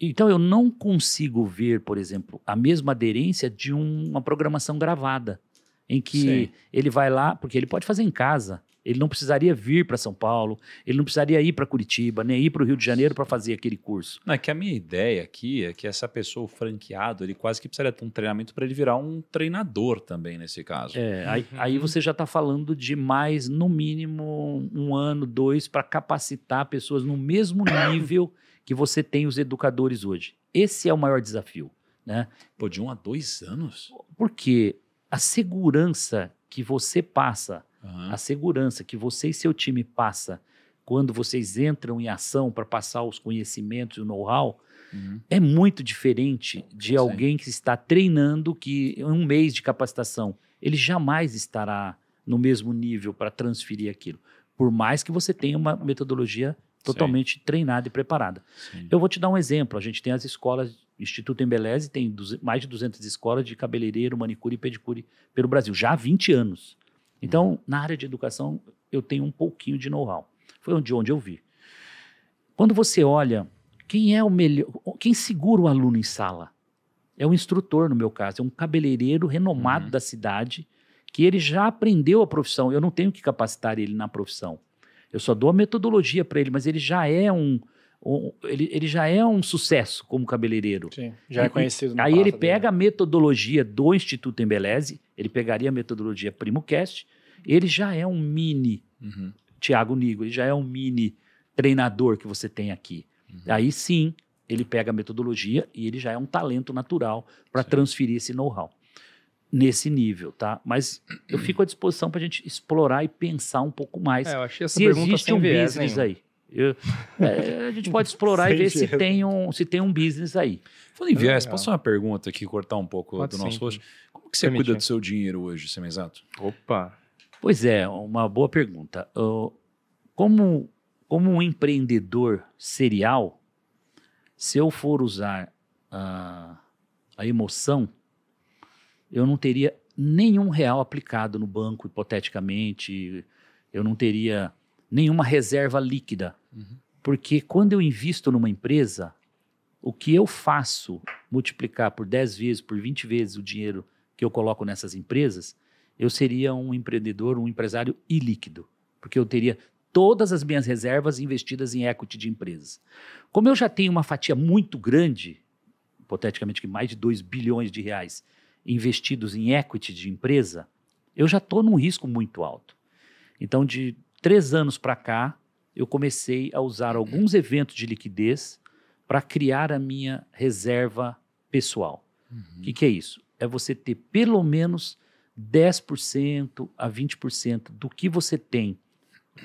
Então, eu não consigo ver, por exemplo, a mesma aderência de um, uma programação gravada, em que Sim. ele vai lá, porque ele pode fazer em casa, ele não precisaria vir para São Paulo, ele não precisaria ir para Curitiba, nem ir para o Rio de Janeiro para fazer aquele curso. Não, é que a minha ideia aqui é que essa pessoa, o franqueado, ele quase que precisaria ter um treinamento para ele virar um treinador também, nesse caso. É, aí, uhum. aí você já está falando de mais, no mínimo, um ano, dois, para capacitar pessoas no mesmo [COUGHS] nível que você tem os educadores hoje. Esse é o maior desafio. Né? Pô, de um a dois anos? Porque a segurança que você passa Uhum. A segurança que você e seu time passa quando vocês entram em ação para passar os conhecimentos e o know-how uhum. é muito diferente de Sim. alguém que está treinando que em um mês de capacitação ele jamais estará no mesmo nível para transferir aquilo, por mais que você tenha uma metodologia totalmente Sim. treinada e preparada. Sim. Eu vou te dar um exemplo. A gente tem as escolas Instituto Embeleze tem mais de 200 escolas de cabeleireiro, manicure e pedicure pelo Brasil, já há 20 anos. Então, na área de educação, eu tenho um pouquinho de know-how. Foi onde, onde eu vi. Quando você olha, quem é o melhor, quem segura o aluno em sala? É o instrutor, no meu caso, é um cabeleireiro renomado uhum. da cidade, que ele já aprendeu a profissão. Eu não tenho que capacitar ele na profissão. Eu só dou a metodologia para ele, mas ele já é um, ele, ele já é um sucesso como cabeleireiro. Sim, já é conhecido. aí ele pega dele. a metodologia do Instituto Embeleze, ele pegaria a metodologia PrimoCast, ele já é um mini uhum. Tiago Nigo, ele já é um mini treinador que você tem aqui. Uhum. Aí sim, ele pega a metodologia e ele já é um talento natural para transferir esse know-how nesse nível, tá? Mas eu fico à disposição para a gente explorar e pensar um pouco mais. É, eu achei essa se pergunta existe sem um business aí. Eu, é, a gente pode explorar e ver se tem, um, se tem um business aí. Falando em viés, é, posso uma pergunta aqui, cortar um pouco pode do nosso hoje? Como que você Permitir. cuida do seu dinheiro hoje, exato? Opa! Pois é, uma boa pergunta. Uh, como, como um empreendedor serial, se eu for usar a, a emoção, eu não teria nenhum real aplicado no banco, hipoteticamente, eu não teria nenhuma reserva líquida. Uhum. Porque quando eu invisto numa empresa, o que eu faço multiplicar por 10 vezes, por 20 vezes o dinheiro que eu coloco nessas empresas, eu seria um empreendedor, um empresário ilíquido. Porque eu teria todas as minhas reservas investidas em equity de empresas. Como eu já tenho uma fatia muito grande, hipoteticamente que mais de 2 bilhões de reais investidos em equity de empresa, eu já estou num risco muito alto. Então, de três anos para cá, eu comecei a usar uhum. alguns eventos de liquidez para criar a minha reserva pessoal. O uhum. que, que é isso? É você ter pelo menos 10% a 20% do que você tem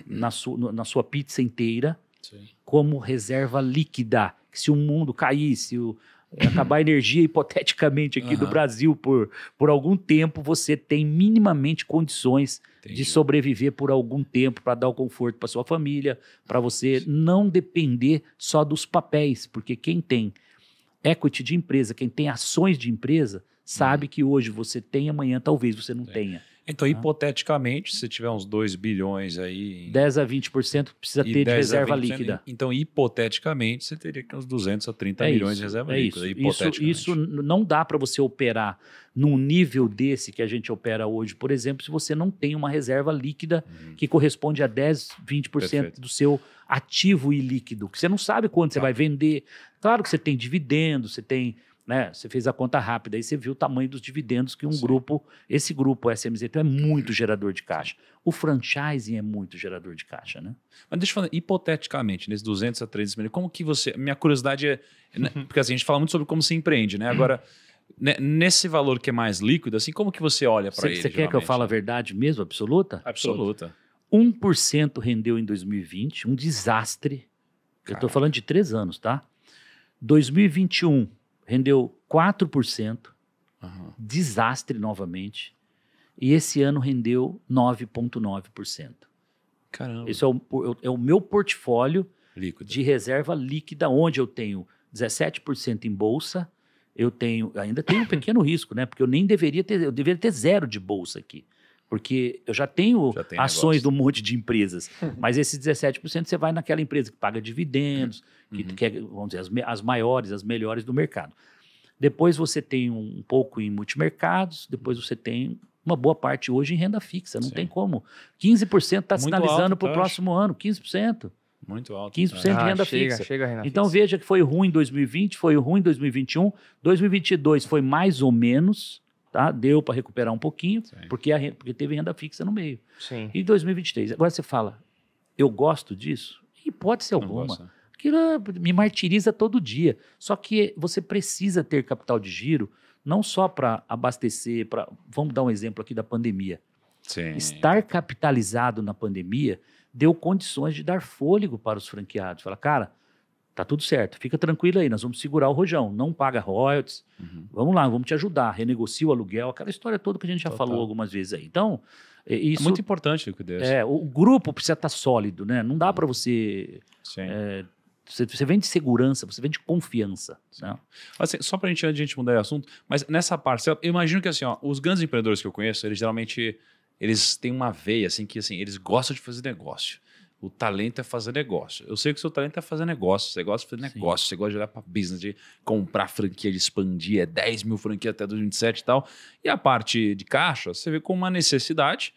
na, su na sua pizza inteira Sim. como reserva líquida. Que se o mundo caísse, o, é, acabar a energia hipoteticamente aqui uhum. do Brasil por, por algum tempo, você tem minimamente condições Entendi. de sobreviver por algum tempo para dar o conforto para sua família, para você não depender só dos papéis, porque quem tem equity de empresa, quem tem ações de empresa, sabe uhum. que hoje você tem, amanhã talvez você não é. tenha. Então, tá? hipoteticamente, se tiver uns 2 bilhões aí. 10 a 20% precisa ter de reserva líquida. Então, hipoteticamente, você teria que uns 200 a 30 é milhões isso, de reserva é líquida. Isso, isso, isso não dá para você operar num nível desse que a gente opera hoje, por exemplo, se você não tem uma reserva líquida uhum. que corresponde a 10, 20% Perfeito. do seu ativo ilíquido, que você não sabe quando tá. você vai vender. Claro que você tem dividendos, você tem né? Você fez a conta rápida e você viu o tamanho dos dividendos que um Sim. grupo, esse grupo SMZ é muito gerador de caixa. O franchising é muito gerador de caixa, né? Mas deixa eu falar, hipoteticamente, nesses 200 a 300 milhões, como que você... Minha curiosidade é... Uhum. [LAUGHS] Porque assim, a gente fala muito sobre como se empreende, né? Agora... Uhum. Nesse valor que é mais líquido, assim, como que você olha para ele? Você quer que eu fale a verdade mesmo, absoluta? Absoluta. 1% rendeu em 2020, um desastre. Eu estou falando de três anos, tá? 2021, rendeu 4%, uhum. desastre novamente, e esse ano rendeu 9,9%. Caramba. Esse é, é o, é o meu portfólio de reserva líquida, onde eu tenho 17% em bolsa, eu tenho, ainda tenho um pequeno [LAUGHS] risco, né? Porque eu nem deveria ter, eu deveria ter zero de bolsa aqui. Porque eu já tenho já ações de um monte de empresas. [LAUGHS] Hum. mas esses 17% você vai naquela empresa que paga dividendos, que, uhum. quer, vamos dizer, as, as maiores, as melhores do mercado. Depois você tem um pouco em multimercados, depois você tem uma boa parte hoje em renda fixa, não Sim. tem como. 15% está sinalizando para o tá, próximo ano, 15%. Muito alto. 15% tá. de renda ah, chega, fixa. Chega renda então fixa. veja que foi ruim em 2020, foi ruim em 2021, 2022 foi mais ou menos, Tá? Deu para recuperar um pouquinho, porque, a, porque teve renda fixa no meio. Sim. E 2023. Agora você fala, eu gosto disso? Hipótese ser alguma. Né? Aquilo ah, me martiriza todo dia. Só que você precisa ter capital de giro, não só para abastecer, para. Vamos dar um exemplo aqui da pandemia. Sim. Estar capitalizado na pandemia deu condições de dar fôlego para os franqueados. Fala, cara, Tá tudo certo, fica tranquilo aí, nós vamos segurar o rojão, não paga royalties, uhum. vamos lá, vamos te ajudar, renegocia o aluguel, aquela história toda que a gente já Total. falou algumas vezes aí. Então, é, é isso, é muito importante o que Deus. É, o grupo precisa estar tá sólido, né? Não dá uhum. para você é, você, você vende segurança, você vende confiança. Né? Assim, só para gente, a gente mudar de assunto, mas nessa parte, eu imagino que assim, ó, os grandes empreendedores que eu conheço, eles geralmente eles têm uma veia assim que assim, eles gostam de fazer negócio. O talento é fazer negócio. Eu sei que o seu talento é fazer negócio. Você gosta de fazer Sim. negócio, você gosta de olhar para business, de comprar franquia, de expandir, é 10 mil franquias até 2027 e tal. E a parte de caixa, você vê como uma necessidade,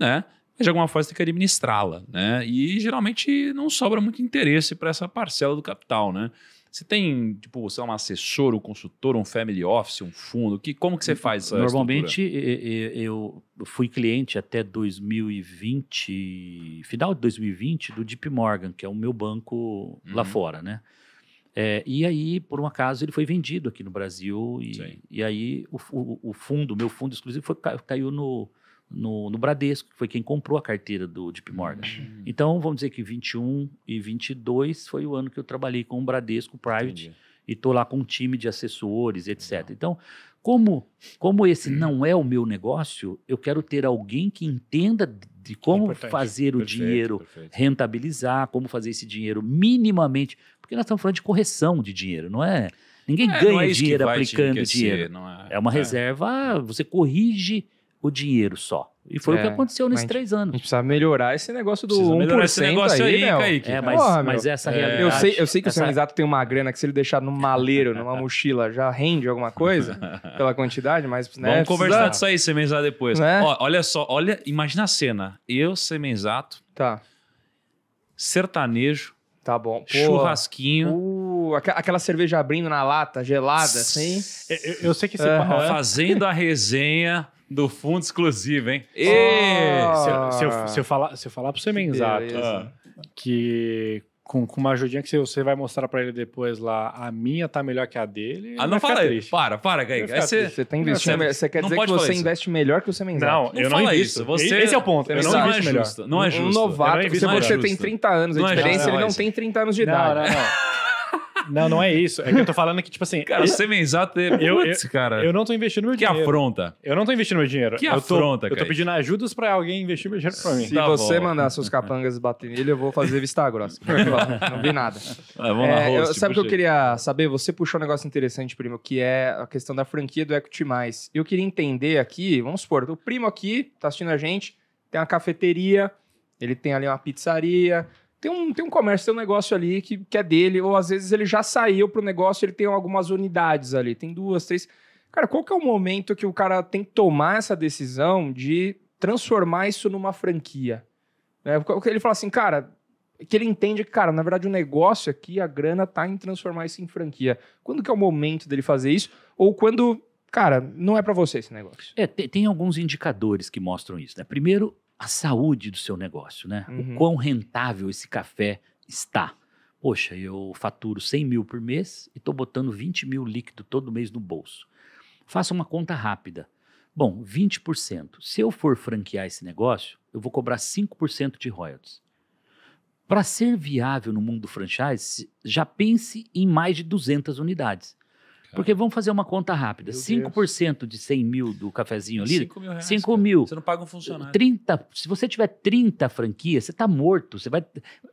né? Mas de alguma forma você tem que administrá-la, né? E geralmente não sobra muito interesse para essa parcela do capital, né? Você tem, tipo, você é um assessor, um consultor, um family office, um fundo? Que, como que você faz Normalmente, estrutura? eu fui cliente até 2020, final de 2020, do Deep Morgan, que é o meu banco uhum. lá fora, né? É, e aí, por um acaso, ele foi vendido aqui no Brasil. E, e aí, o, o, o fundo, meu fundo exclusivo, foi, caiu no, no, no Bradesco, que foi quem comprou a carteira do JP Morgan. Uhum. Então, vamos dizer que 21 e 22 foi o ano que eu trabalhei com o Bradesco Private Entendi. e estou lá com um time de assessores, etc. Legal. Então, como, como esse uhum. não é o meu negócio, eu quero ter alguém que entenda de é como fazer o perfeito, dinheiro perfeito. rentabilizar, como fazer esse dinheiro minimamente. Porque nós estamos falando de correção de dinheiro, não é? Ninguém é, ganha é dinheiro aplicando dinheiro. É? é... uma é. reserva, ah, você corrige o dinheiro só. E foi é, o que é, aconteceu nesses três anos. A gente precisa melhorar esse negócio do precisa 1% esse negócio aí, aí Kaique. É, mas, Porra, mas essa é. realidade... Eu sei, eu sei que essa... o Sanizato tem uma grana que se ele deixar no maleiro, numa [LAUGHS] mochila, já rende alguma coisa pela quantidade, mas... Né, Vamos conversar disso aí, Semenzato, depois. Né? Ó, olha só, olha, imagina a cena. Eu, Semenzato... Tá. Sertanejo. Tá bom. Pô. Churrasquinho. Uh, aquela cerveja abrindo na lata, gelada, assim. Eu, eu sei que esse... Uhum. Fazendo a resenha do fundo exclusivo, hein? E... se, eu, se, eu, ah. se, eu, falar, se eu falar pro você, que com, com uma ajudinha que você vai mostrar para ele depois lá, a minha tá melhor que a dele. Ah, não fala isso. Para, para, gai, é- você, você tá investindo. Você, você quer dizer que você isso. investe melhor que o Semenzato? Não, eu não invisto. Isso. Você, Esse é o ponto. Eu não, não é justo. Melhor. Não é justo. Um novato, não é você, você tem 30 é é anos de diferença, ele não tem 30 anos de idade. Não, não, não. [LAUGHS] Não, não é isso. É que eu tô falando que, tipo assim. Cara, você semenzato é exato. É eu, eu, Eu não tô investindo meu que dinheiro. Que afronta. Eu não tô investindo meu dinheiro. Que eu afronta, cara. Eu tô pedindo ajudas pra alguém investir meu dinheiro pra mim. Se tá você bom. mandar seus capangas bater nele, eu vou fazer vista grossa. não vi nada. vamos lá, é, host, eu, Sabe o que eu queria saber? Você puxou um negócio interessante, primo, que é a questão da franquia do Equity Mais. Eu queria entender aqui, vamos supor, o primo aqui tá assistindo a gente, tem uma cafeteria, ele tem ali uma pizzaria tem um, tem um comércio, tem um negócio ali que, que é dele, ou às vezes ele já saiu para o negócio, ele tem algumas unidades ali, tem duas, três. Cara, qual que é o momento que o cara tem que tomar essa decisão de transformar isso numa franquia? Né? Ele fala assim, cara, que ele entende que, cara, na verdade o negócio aqui, a grana tá em transformar isso em franquia. Quando que é o momento dele fazer isso? Ou quando, cara, não é para você esse negócio? É, tem, tem alguns indicadores que mostram isso, né? Primeiro, a saúde do seu negócio, né? Uhum. O quão rentável esse café está. Poxa, eu faturo 100 mil por mês e estou botando 20 mil líquido todo mês no bolso. Faça uma conta rápida. Bom, 20%. Se eu for franquear esse negócio, eu vou cobrar 5% de royalties. Para ser viável no mundo do franchise, já pense em mais de 200 unidades. Porque vamos fazer uma conta rápida. Meu 5% Deus. de 100 mil do cafezinho ali. 5 mil reais. 5 mil. Você não paga um funcionário. 30, se você tiver 30 franquias, você está morto. Você vai,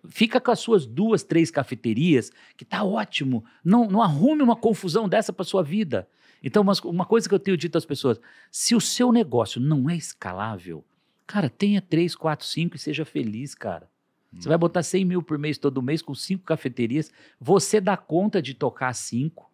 fica com as suas duas, três cafeterias, que está ótimo. Não, não arrume uma confusão dessa para sua vida. Então, uma, uma coisa que eu tenho dito às pessoas: se o seu negócio não é escalável, cara, tenha 3, 4, 5 e seja feliz, cara. Você vai uhum. botar 100 mil por mês todo mês com cinco cafeterias. Você dá conta de tocar cinco.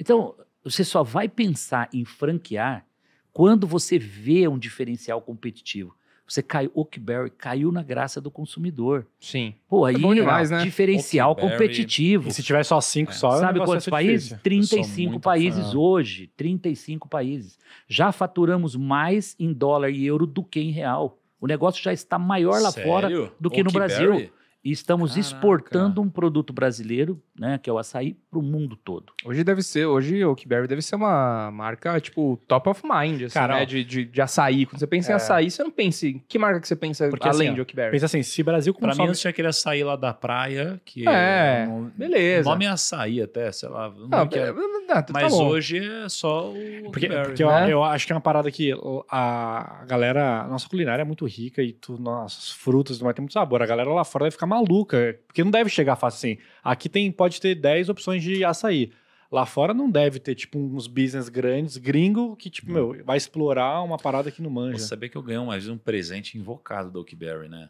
Então, você só vai pensar em franquear quando você vê um diferencial competitivo. Você caiu, Oakberry caiu na graça do consumidor. Sim. Pô, é aí é bom né? diferencial Oakberry. competitivo. E se tiver só cinco é. só, é sabe quantos é países? Difícil. 35 países fã. hoje, 35 países. Já faturamos mais em dólar e euro do que em real. O negócio já está maior lá Sério? fora do que Oakberry? no Brasil. E estamos Caraca. exportando um produto brasileiro, né, que é o açaí, para o mundo todo. Hoje deve ser, hoje o Kiberry deve ser uma marca, tipo, top of mind, assim, né, de, de, de, açaí. Quando você pensa é. em açaí, você não pensa em... Que marca que você pensa Porque, além assim, de Okiberry? Pensa assim, se Brasil consome... Para mim, tinha aquele açaí lá da praia, que... É, é um... beleza. O nome é açaí até, sei lá. Não, não, ah, é, não é. é, é, tá Mas hoje é só o Porque, porque né? eu, eu, acho que é uma parada que a galera... nossa culinária é muito rica e tu, nossa, frutas, vai muito sabor. A galera lá fora vai ficar maluca, porque não deve chegar fácil assim. Aqui tem, pode ter 10 opções de açaí. Lá fora não deve ter, tipo, uns business grandes, gringo, que, tipo, hum. meu, vai explorar uma parada que não manja. Você saber que eu ganhei mais um presente invocado do Oakberry, né?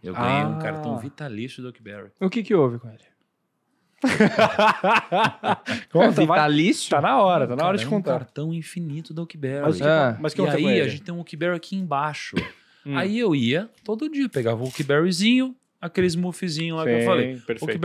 Eu ganhei ah. um cartão vitalício do Oakberry. O que que houve com ele? [LAUGHS] Conta, Vitalício? Tá na hora, tá na Cara, hora de contar. É um cartão infinito do Oakberry. Mas, ah, mas que e aí, a gente tem um Oakberry aqui embaixo. [LAUGHS] hum. Aí eu ia, todo dia, pegava o Oakberryzinho, aqueles muffzinhos lá Sim, que eu falei. Perfeito. O que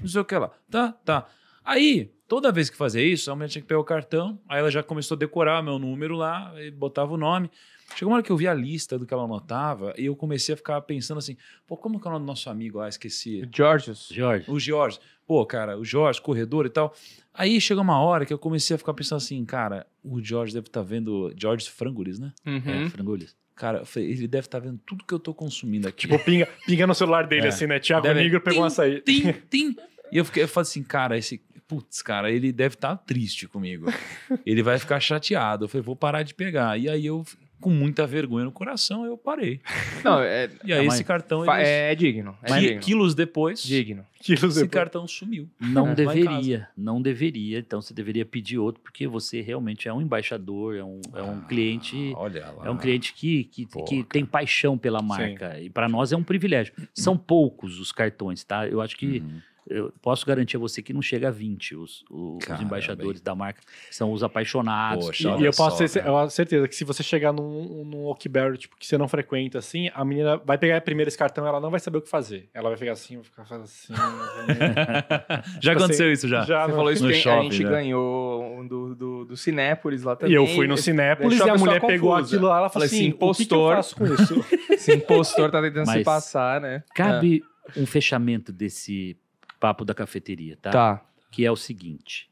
não sei o que lá. Tá, tá. Aí, toda vez que fazia isso, a mulher tinha que pegar o cartão, aí ela já começou a decorar meu número lá, e botava o nome. Chegou uma hora que eu vi a lista do que ela anotava e eu comecei a ficar pensando assim: pô, como que é o nome do nosso amigo lá? esqueci. Georges. George. O George. Pô, cara, o George, corredor e tal. Aí chegou uma hora que eu comecei a ficar pensando assim: cara, o George deve estar tá vendo. George Frangulis, né? Uhum. É, Frangulis. Cara, falei, ele deve estar tá vendo tudo que eu tô consumindo aqui. Tipo, pinga, pinga no celular dele, é. assim, né? Tiago deve... Negro pegou uma açaí. Tem, [LAUGHS] tem. E eu, fiquei, eu falei assim, cara, esse. Putz, cara, ele deve estar tá triste comigo. [LAUGHS] ele vai ficar chateado. Eu falei, vou parar de pegar. E aí eu com muita vergonha no coração, eu parei. [LAUGHS] Não, é, e aí é, esse cartão... Eles, é, digno. É depois digno. Quilos depois... Digno. [LAUGHS] Quilos esse depois. cartão sumiu. Não [LAUGHS] deveria, não deveria. Então você deveria pedir outro, porque você realmente é um embaixador, é um, é um ah, cliente... Olha lá. É um cliente que, que, que tem paixão pela marca. Sim. E para nós é um privilégio. São poucos os cartões, tá? Eu acho que... Uhum eu posso garantir a você que não chega a 20 os, os, os embaixadores da marca, são os apaixonados. Poxa, e eu só, posso ter eu certeza que se você chegar num, num Barrel, tipo, que você não frequenta, assim, a menina vai pegar primeiro esse cartão, ela não vai saber o que fazer. Ela vai pegar assim, vai ficar assim. [LAUGHS] já tipo aconteceu assim, isso já. já você falou isso no shopping, A gente né? ganhou um do, do, do, Cinépolis lá também. E eu fui no Cinépolis e a, a é mulher pegou aquilo lá, ela falou assim, impostor. [LAUGHS] Esse impostor tá tentando Mas se passar, né? Cabe é. um fechamento desse papo da cafeteria, tá? Tá. Que é o seguinte: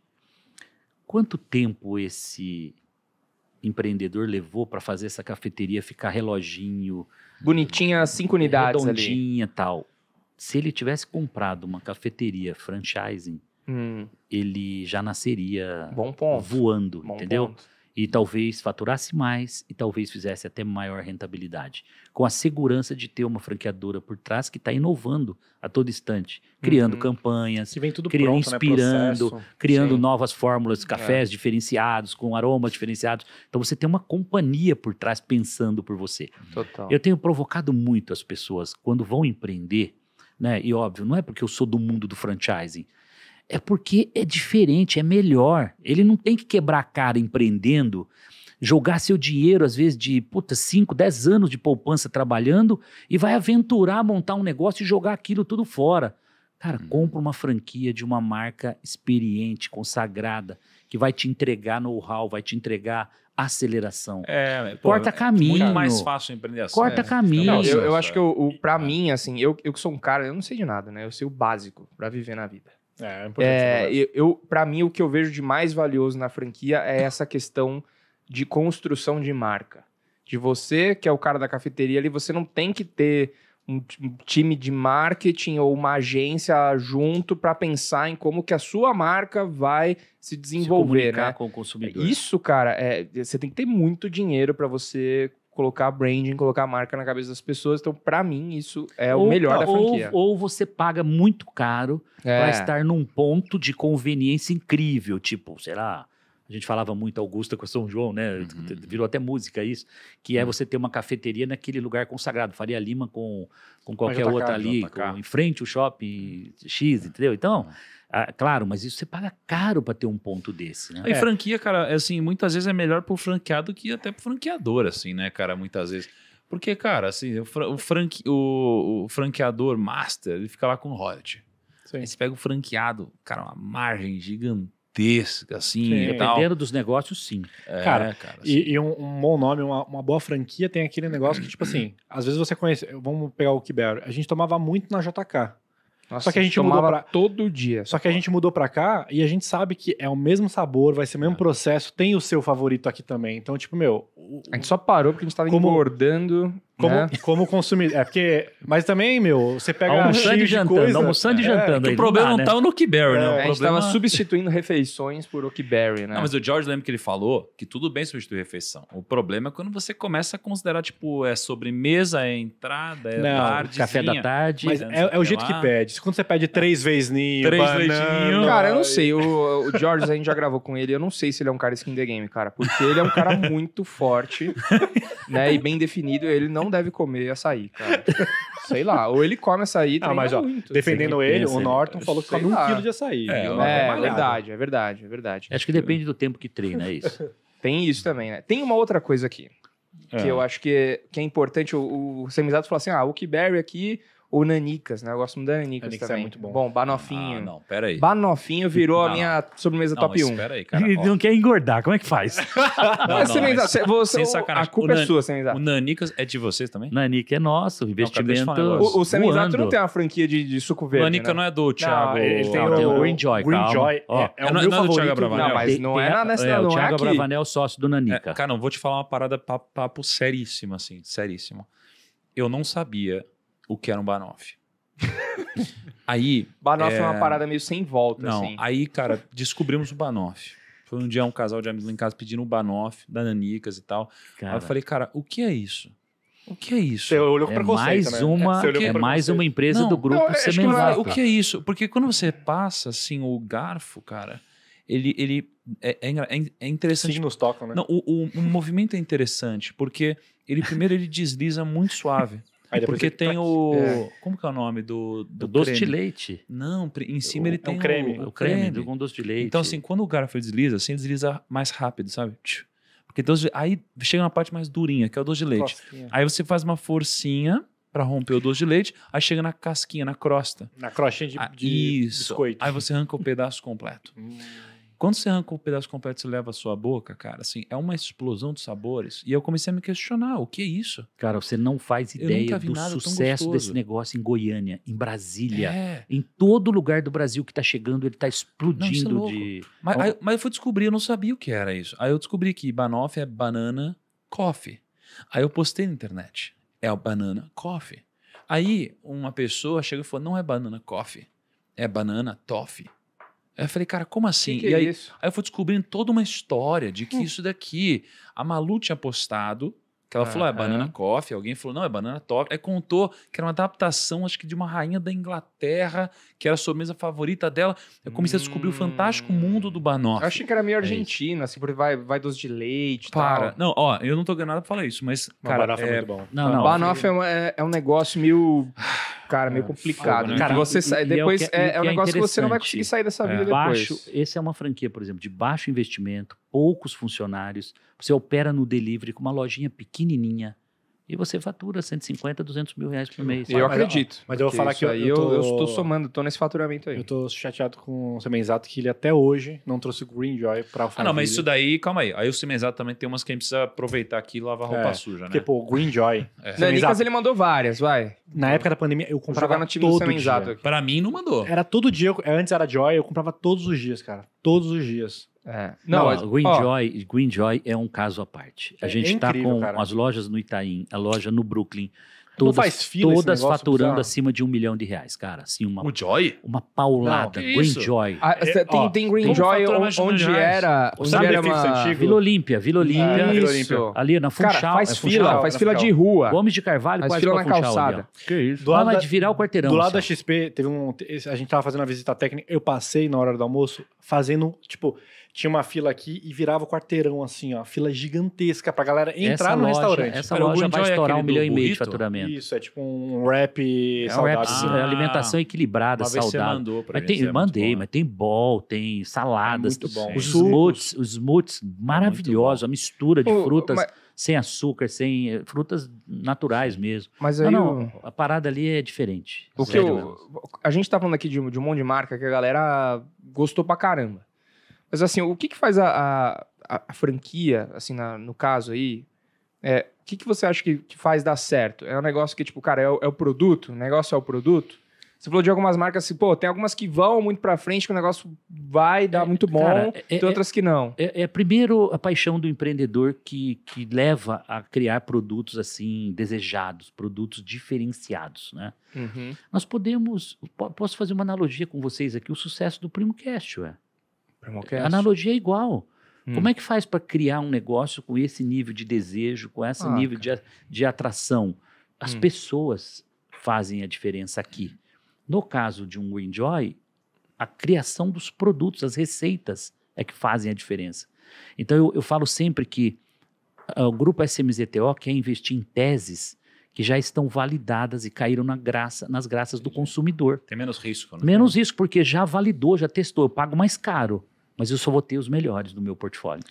quanto tempo esse empreendedor levou para fazer essa cafeteria ficar reloginho? Bonitinha, cinco unidades redondinha, ali. tal. Se ele tivesse comprado uma cafeteria franchising, hum. ele já nasceria Bom ponto. voando, Bom entendeu? Ponto e talvez faturasse mais e talvez fizesse até maior rentabilidade, com a segurança de ter uma franqueadora por trás que está inovando a todo instante, criando uhum. campanhas, criando, pronto, né, inspirando, né? criando Sim. novas fórmulas, é. cafés é. diferenciados, com aromas diferenciados. Então você tem uma companhia por trás pensando por você. Total. Eu tenho provocado muito as pessoas quando vão empreender, né? E óbvio, não é porque eu sou do mundo do franchising, é porque é diferente, é melhor. Ele não tem que quebrar a cara empreendendo, jogar seu dinheiro, às vezes, de puta, 5, 10 anos de poupança trabalhando e vai aventurar montar um negócio e jogar aquilo tudo fora. Cara, hum. compra uma franquia de uma marca experiente, consagrada, que vai te entregar know-how, vai te entregar aceleração. É, pô, corta caminho. É muito mais fácil empreender assim. Corta é. caminho. Não, eu, eu, acho que o, é. pra mim, assim, eu, eu que sou um cara, eu não sei de nada, né? Eu sei o básico para viver na vida. É, é importante. É, eu, para mim, o que eu vejo de mais valioso na franquia é essa questão de construção de marca. De você, que é o cara da cafeteria ali, você não tem que ter um time de marketing ou uma agência junto para pensar em como que a sua marca vai se desenvolver, se né? com o consumidor. Isso, cara, é, você tem que ter muito dinheiro para você colocar branding, colocar a marca na cabeça das pessoas. Então, para mim, isso é ou, o melhor tá, da franquia. Ou, ou você paga muito caro é. para estar num ponto de conveniência incrível, tipo, sei lá, a gente falava muito Augusta com São João, né? Uhum. Virou até música isso, que é uhum. você ter uma cafeteria naquele lugar consagrado, Faria Lima com, com qualquer outra ali, com, em frente o shopping X, entendeu? Então, uhum ah, claro, mas isso você paga caro para ter um ponto desse, né? E é. franquia, cara, é assim, muitas vezes é melhor pro franqueado que até pro franqueador, assim, né, cara? Muitas vezes. Porque, cara, assim, o, franque, o, o franqueador master, ele fica lá com o royalty. Sim. Aí você pega o franqueado, cara, uma margem gigantesca, assim, sim. e tal. Dependendo dos negócios, sim. É, cara, cara e, assim. e um, um, bom nome, uma, uma, boa franquia tem aquele negócio que, tipo assim, às vezes você conhece... Vamos pegar o Kiber. A gente tomava muito na JK. Nossa, só que a gente mudou pra... todo dia. Só que a gente mudou pra cá e a gente sabe que é o mesmo sabor, vai ser o mesmo é. processo, tem o seu favorito aqui também. Então, tipo, meu. O... A gente só parou porque a gente tava Como... engordando como, né? como consumir. É porque. Mas também, meu, você pega almoçando um e jantando, coisa, almoçando e é, jantando. É, aí, o problema não, dá, não né? tá no Okiberry, né? é, né? O a problema... estava tava substituindo refeições por Okiberry, né? Não, mas o George lembra que ele falou que tudo bem substituir refeição. O problema é quando você começa a considerar, tipo, é sobremesa, é entrada, é tarde. Café da tarde. Mas né, é, é o jeito lá. que pede. Quando você pede três vezes ninho, três banana, Cara, eu não sei. O, o George, a gente já gravou com ele. Eu não sei se ele é um cara skin the game, cara. Porque ele é um cara muito forte, né? E bem definido. Ele não não deve comer açaí, cara. [LAUGHS] sei lá, ou ele come açaí Ah, mas ó, muito. defendendo ele, pensa, o Norton falou que come um quilo de açaí. É, É, verdade, é verdade, é verdade. Acho que depende do tempo que treina, é isso. [LAUGHS] Tem isso também, né? Tem uma outra coisa aqui, que É. eu acho que, é, que é importante. O, o Semizato falou assim: ah, o Kiberry aqui o nanicas, né? Eu gosto muito da nanicas é também. é muito bom. Bom, banofinho. Ah, não, pera aí. Banofinho virou não, a minha não. sobremesa não, top 1. Espera aí, cara. Ele não quer engordar, como é que faz? [LAUGHS] não, você, é mas, você, sem sacanagem. A culpa é nan, é sua, Semizar. O nanicas é de vocês também? Nanica é nosso, o investimento. Não, cara, o o Semizar, não tem uma franquia de, de suco verde, Nanica né? não é do Thiago. ele tem o, Green Joy, Green Joy. É, o meu favorito. Não, mas não é nessa, não é O Thiago Bravanel é o sócio do Nanica. Cara, não, vou te falar uma parada papo seríssimo, assim, seríssimo. Eu não sabia o que era um Banoff. [LAUGHS] aí. Banoff é... é... uma parada meio sem volta, Não, assim. Aí, cara, descobrimos o Banoff. Foi um dia um casal de amigos lá em casa pedindo o Banoff, da Nanicas e tal. Cara. Aí eu falei, cara, o que é isso? O que é isso? Você olhou é mais né? uma, é, é mais uma empresa não, do grupo não, O que é isso? Porque quando você passa assim o garfo, cara, ele, ele é, é, é, é interessante. Sim, nos tocam, né? Não, o, o, o movimento é interessante porque ele primeiro ele desliza muito suave. É porque tem o. É. Como que é o nome? Do, do o doce de leite. Não, em cima o, ele tem. É um creme. O, o creme, creme. com doce de leite. Então, assim, quando o garfo desliza, assim, desliza mais rápido, sabe? Porque doce aí chega na parte mais durinha, que é o doce de leite. Crostinha. Aí você faz uma forcinha para romper o doce de leite, aí chega na casquinha, na crosta. Na crostinha de, ah, de Isso. biscoito. Aí você arranca o pedaço completo. Hum. Quando você arranca o um pedaço completo e leva a sua boca, cara, assim, é uma explosão de sabores. E eu comecei a me questionar, o que é isso? Cara, você não faz ideia do sucesso desse negócio em Goiânia, em Brasília, é. em todo lugar do Brasil que está chegando, ele está é explodindo não, é de... Mas, aí, mas eu fui descobrir, eu não sabia o que era isso. Aí eu descobri que banoffee é banana coffee. Aí eu postei na internet, é o banana coffee. Aí uma pessoa chega e falou, não é banana coffee, é banana toffee. Aí eu falei, cara, como assim? Que que e é aí, é aí, eu fui descobrindo toda uma história de que hum. isso daqui, a Malu tinha postado, que ela ah, falou, é banana coffee, alguém falou, não, é banana top. Aí contou que era uma adaptação, acho que de uma rainha da Inglaterra, que era a mesa favorita dela. Eu comecei hum. a descobrir o fantástico mundo do banoffee. Eu achei que era meio argentina, é assim, porque vai, vai doce de leite Para. Tal. Não, ó, eu não tô ganhando nada pra falar isso, mas, cara... banoffee é, é, muito bom. Não, não. Banoffee é, é, um negócio meio... [SIGHS] Cara, meio é, complicado. Né? Cara, você sai, é depois é, é, é, um é negócio que você não vai conseguir sair dessa vida baixo, depois. Essa é uma franquia, por exemplo, de baixo investimento, poucos funcionários. Você opera no delivery com uma lojinha pequenininha e você fatura 150, 200 mil reais por mês. Eu mas, acredito. Mas eu vou falar que eu, eu, tô, eu, estou somando, estou nesse faturamento aí. Eu estou chateado com o Semenzato que ele até hoje não trouxe o Greenjoy para o Ah, não, mas isso daí, calma aí. Aí o Semenzato também tem umas que a gente precisa aproveitar aqui e lavar roupa é, suja, né? tipo pô, o Greenjoy. É. Nanicas ele mandou várias, vai. Na época da pandemia, eu comprava no time todo dia. para mim, não mandou. Era todo dia. Antes era Joy, eu comprava todos os dias, cara. Todos os dias. É. Não, não Greenjoy, Greenjoy é um caso à parte. A é gente está é com cara. as lojas no Itaim, a loja no Brooklyn, todas, todas faturando bizarro. acima de um milhão de reais, cara. Assim, uma, o Joy? Uma paulada. Greenjoy. Ah, é, tem, tem Greenjoy onde, onde era. Onde Sabe era uma... Antigo? Vila Olímpia, Vila Olímpia. Ali na Funchal. Cara, faz é Funchal, fila, faz fila de rua. Gomes de Carvalho, faz quase fila na Funchal, calçada. Ali, que isso. Do lado da, de virar o quarteirão. Do lado da XP, teve um. A gente tava fazendo uma visita técnica. Eu passei na hora do almoço fazendo, tipo tinha uma fila aqui e virava o quarteirão, assim, ó. Fila gigantesca pra galera entrar essa no loja, restaurante. Essa Pera, loja vai estourar é um milhão e meio de faturamento. Isso, é tipo um rap é saudável. Um rap, ah, alimentação equilibrada, uma saudável. Vez você mandou pra mas tem, é mandei, mas né? tem bol, tem saladas. É muito bom. Os é smuts, os smuts maravilhosos, a mistura de frutas. Mas... Sem açúcar, sem eh, frutas naturais mesmo. Mas aí não, não, a parada ali é diferente. O é que eu, a gente tá falando aqui de, de um monte de marca que a galera gostou pra caramba. Mas assim, o que, que faz a, a, a franquia, assim, na, no caso aí, é, o que, que você acha que, que faz dar certo? É um negócio que, tipo, cara, é o, é o produto? O negócio é o produto? Você falou de algumas marcas assim, pô, tem algumas que vão muito para frente, que o negócio vai dar é, muito bom, cara, é, tem é, outras que não. É, é, primeiro a paixão do empreendedor que, que leva a criar produtos assim desejados, produtos diferenciados, né? Uhum. Nós podemos, posso fazer uma analogia com vocês aqui, o sucesso do Primo Cash, ué. A analogia é igual. Hum. Como é que faz para criar um negócio com esse nível de desejo, com esse ah, nível de, de, atração? As hum. pessoas fazem a diferença aqui. No caso de um Enjoy, a criação dos produtos, as receitas é que fazem a diferença. Então eu, eu falo sempre que uh, o grupo SMZTO quer é investir em teses que já estão validadas e caíram na graça, nas graças do consumidor. Tem menos risco, né? Menos risco, porque já validou, já testou, eu pago mais caro mas eu só vou ter os melhores do meu portfólio.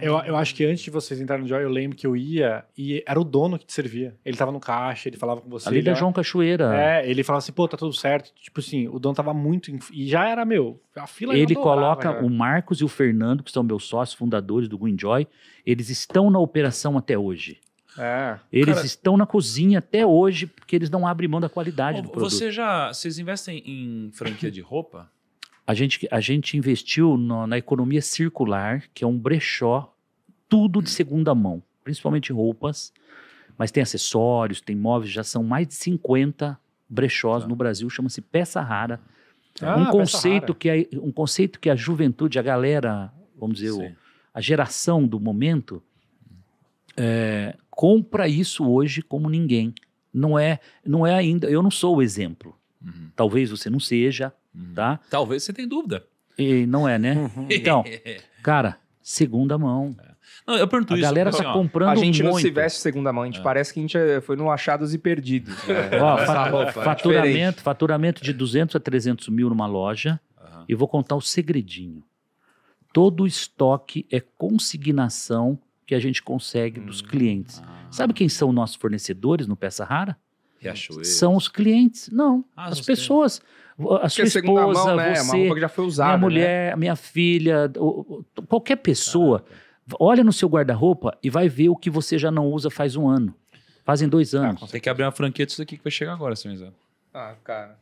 eu, eu acho que antes de vocês entrarem no Joy, eu lembro que eu ia e era o dono que te servia. Ele tava no caixa, ele falava com você. Ali ele é João Cachoeira. É, ele falava assim, pô, tá tudo certo. Tipo assim, o dono tava muito. Inf... E já era meu. A fila Ele adorava, coloca cara. o Marcos e o Fernando, que são meus sócios, fundadores do Green Joy, eles estão na operação até hoje. É, eles cara... estão na cozinha até hoje porque eles não abrem mão da qualidade Ô, do produto. Você já, vocês investem em franquia de roupa? A gente, a gente investiu no, na economia circular, que é um brechó, tudo de segunda mão, principalmente roupas, mas tem acessórios, tem móveis, já são mais de 50 brechós tá. no Brasil, chama-se peça rara. Ah, um conceito rara. que é um conceito que a juventude, a galera, vamos dizer, o, a geração do momento é, compra isso hoje como ninguém. Não é, não é ainda, eu não sou o exemplo. Uhum. Talvez você não seja, Uhum. Tá? Talvez você tenha dúvida. E não é, né? Uhum. [LAUGHS] Então, cara, segunda mão. É. Não, eu pergunto a isso. A galera tá comprando muito. A gente muito. não se veste segunda mão, a gente é. parece que a gente é, foi no Achados e Perdidos. É. [LAUGHS] Ó, fa é faturamento, faturamento de 200 a 300 mil numa loja. Uhum. E vou contar o um segredinho. Todo o estoque é consignação que a gente consegue hum. dos clientes. Ah. Sabe quem são nossos fornecedores no Peça Rara? Riachuelo. São os clientes. Não, ah, as pessoas. A sua esposa, mão, né? É você, já foi usada, minha né? mulher, né? minha filha, qualquer pessoa, olha no seu guarda-roupa e vai ver o que você já não usa faz um ano, fazem dois ah, anos. Ah, tem que abrir uma franquia disso aqui que vai chegar agora, senhor. assim, Ah, cara.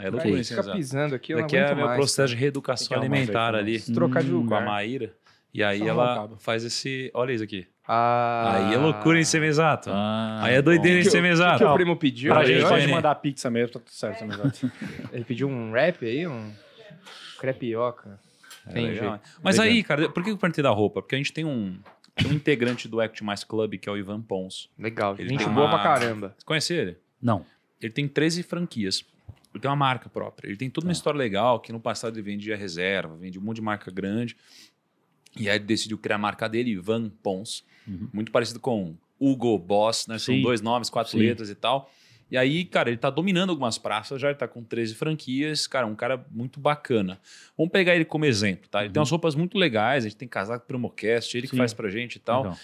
É do Corinthians. Fica pisando aqui, eu Daqui é o processo de reeducação alimentar né? ali. Trocar de lugar. Com a Maíra. E aí Só ela faz esse. Olha isso aqui. Ah. Aí é ah. loucura em semi-exato. Ah, aí é doideira em semi-exato. O que, o primo pediu? Pra gente pode mandar pizza mesmo, tá tudo certo. [LAUGHS] Ele pediu um rap aí, um crepioca. É, tem legal. Mas aí, cara, por que eu perguntei da roupa? Porque a gente tem um, um integrante do Act Mais Club, que é o Ivan Pons. Legal, ele gente boa uma... pra caramba. Você conhece ele? Não. Ele tem 13 franquias. Ele tem uma marca própria. Ele tem toda uma é. história legal, que no passado ele vendia reserva, vendia um monte de marca grande. E aí ele decidiu criar a marca dele, Ivan Pons. Uhum. Muito parecido com Hugo Boss, né? Sim. São dois nomes, quatro Sim. letras e tal. E aí, cara, ele tá dominando algumas praças já, ele tá com 13 franquias, cara, um cara muito bacana. Vamos pegar ele como exemplo, tá? Ele uhum. tem umas roupas muito legais, a gente tem casaco Promocast, ele Sim. que faz pra gente e tal. Então.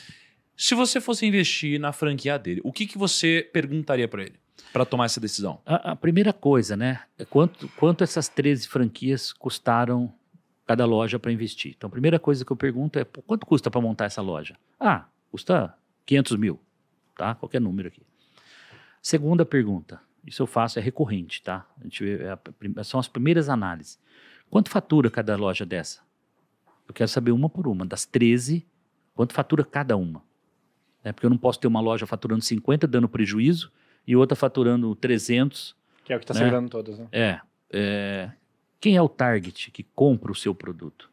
Se você fosse investir na franquia dele, o que, que você perguntaria para ele para tomar essa decisão? A, a, primeira coisa, né? É quanto, quanto essas 13 franquias custaram cada loja para investir? Então, a primeira coisa que eu pergunto é quanto custa para montar essa loja? Ah, Custa 500 mil, tá? Qualquer número aqui. Segunda pergunta. Isso eu faço, é recorrente, tá? A gente é a, são as primeiras análises. Quanto fatura cada loja dessa? Eu quero saber uma por uma. Das 13, quanto fatura cada uma? É porque eu não posso ter uma loja faturando 50, dando prejuízo, e outra faturando 300. Que é o que está né? segurando todas, né? É, é. Quem é o target que compra o seu produto?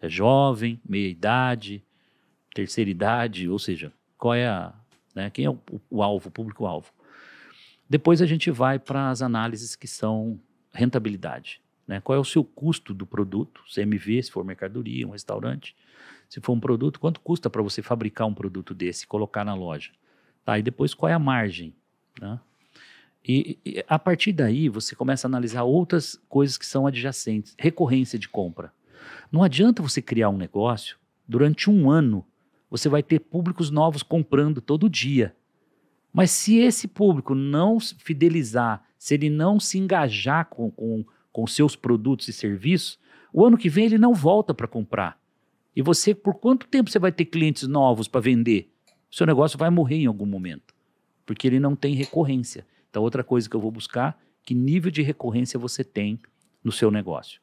É jovem, meia idade, terceira idade, ou seja, qual é a, né, quem é o, o alvo, o público-alvo. Depois a gente vai para as análises que são rentabilidade. Né? Qual é o seu custo do produto, CMV, é se for mercadoria, um restaurante, se for um produto, quanto custa para você fabricar um produto desse e colocar na loja? Tá, e depois qual é a margem? Né? E, e, a partir daí você começa a analisar outras coisas que são adjacentes, recorrência de compra. Não adianta você criar um negócio durante um ano você vai ter públicos novos comprando todo dia. Mas se esse público não fidelizar, se ele não se engajar com, com, com seus produtos e serviços, o ano que vem ele não volta para comprar. E você, por quanto tempo você vai ter clientes novos para vender? O seu negócio vai morrer em algum momento, porque ele não tem recorrência. Então, outra coisa que eu vou buscar, que nível de recorrência você tem no seu negócio.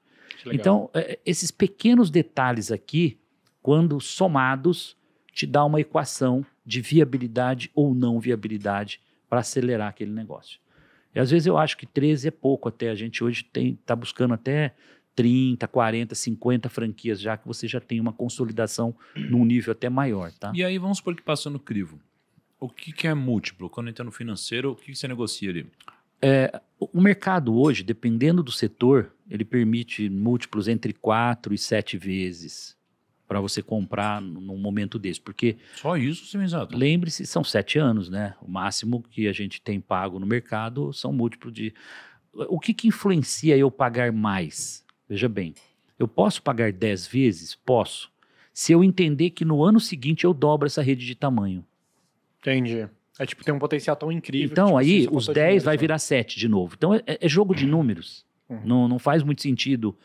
Então, é, é, esses pequenos detalhes aqui, quando somados, te dá uma equação de viabilidade ou não viabilidade para acelerar aquele negócio. E às vezes eu acho que 13 é pouco até. A gente hoje está buscando até 30, 40, 50 franquias, já que você já tem uma consolidação num nível até maior. Tá? E aí vamos supor que passa no crivo. O que, que é múltiplo? Quando entra no financeiro, o que, que você negocia ali? É, o mercado hoje, dependendo do setor, ele permite múltiplos entre 4 e 7 vezes para você comprar num momento desse. Porque. Só isso, Simizado. Lembre-se, são sete anos, né? O máximo que a gente tem pago no mercado são múltiplos de. O que, que influencia eu pagar mais? Veja bem, eu posso pagar dez vezes? Posso. Se eu entender que no ano seguinte eu dobro essa rede de tamanho. Entendi. É tipo, tem um potencial tão incrível. Então, que, tipo, aí os 10 vai virar 7 de novo. Então, é, é jogo de uhum. números. Uhum. Não, não faz muito sentido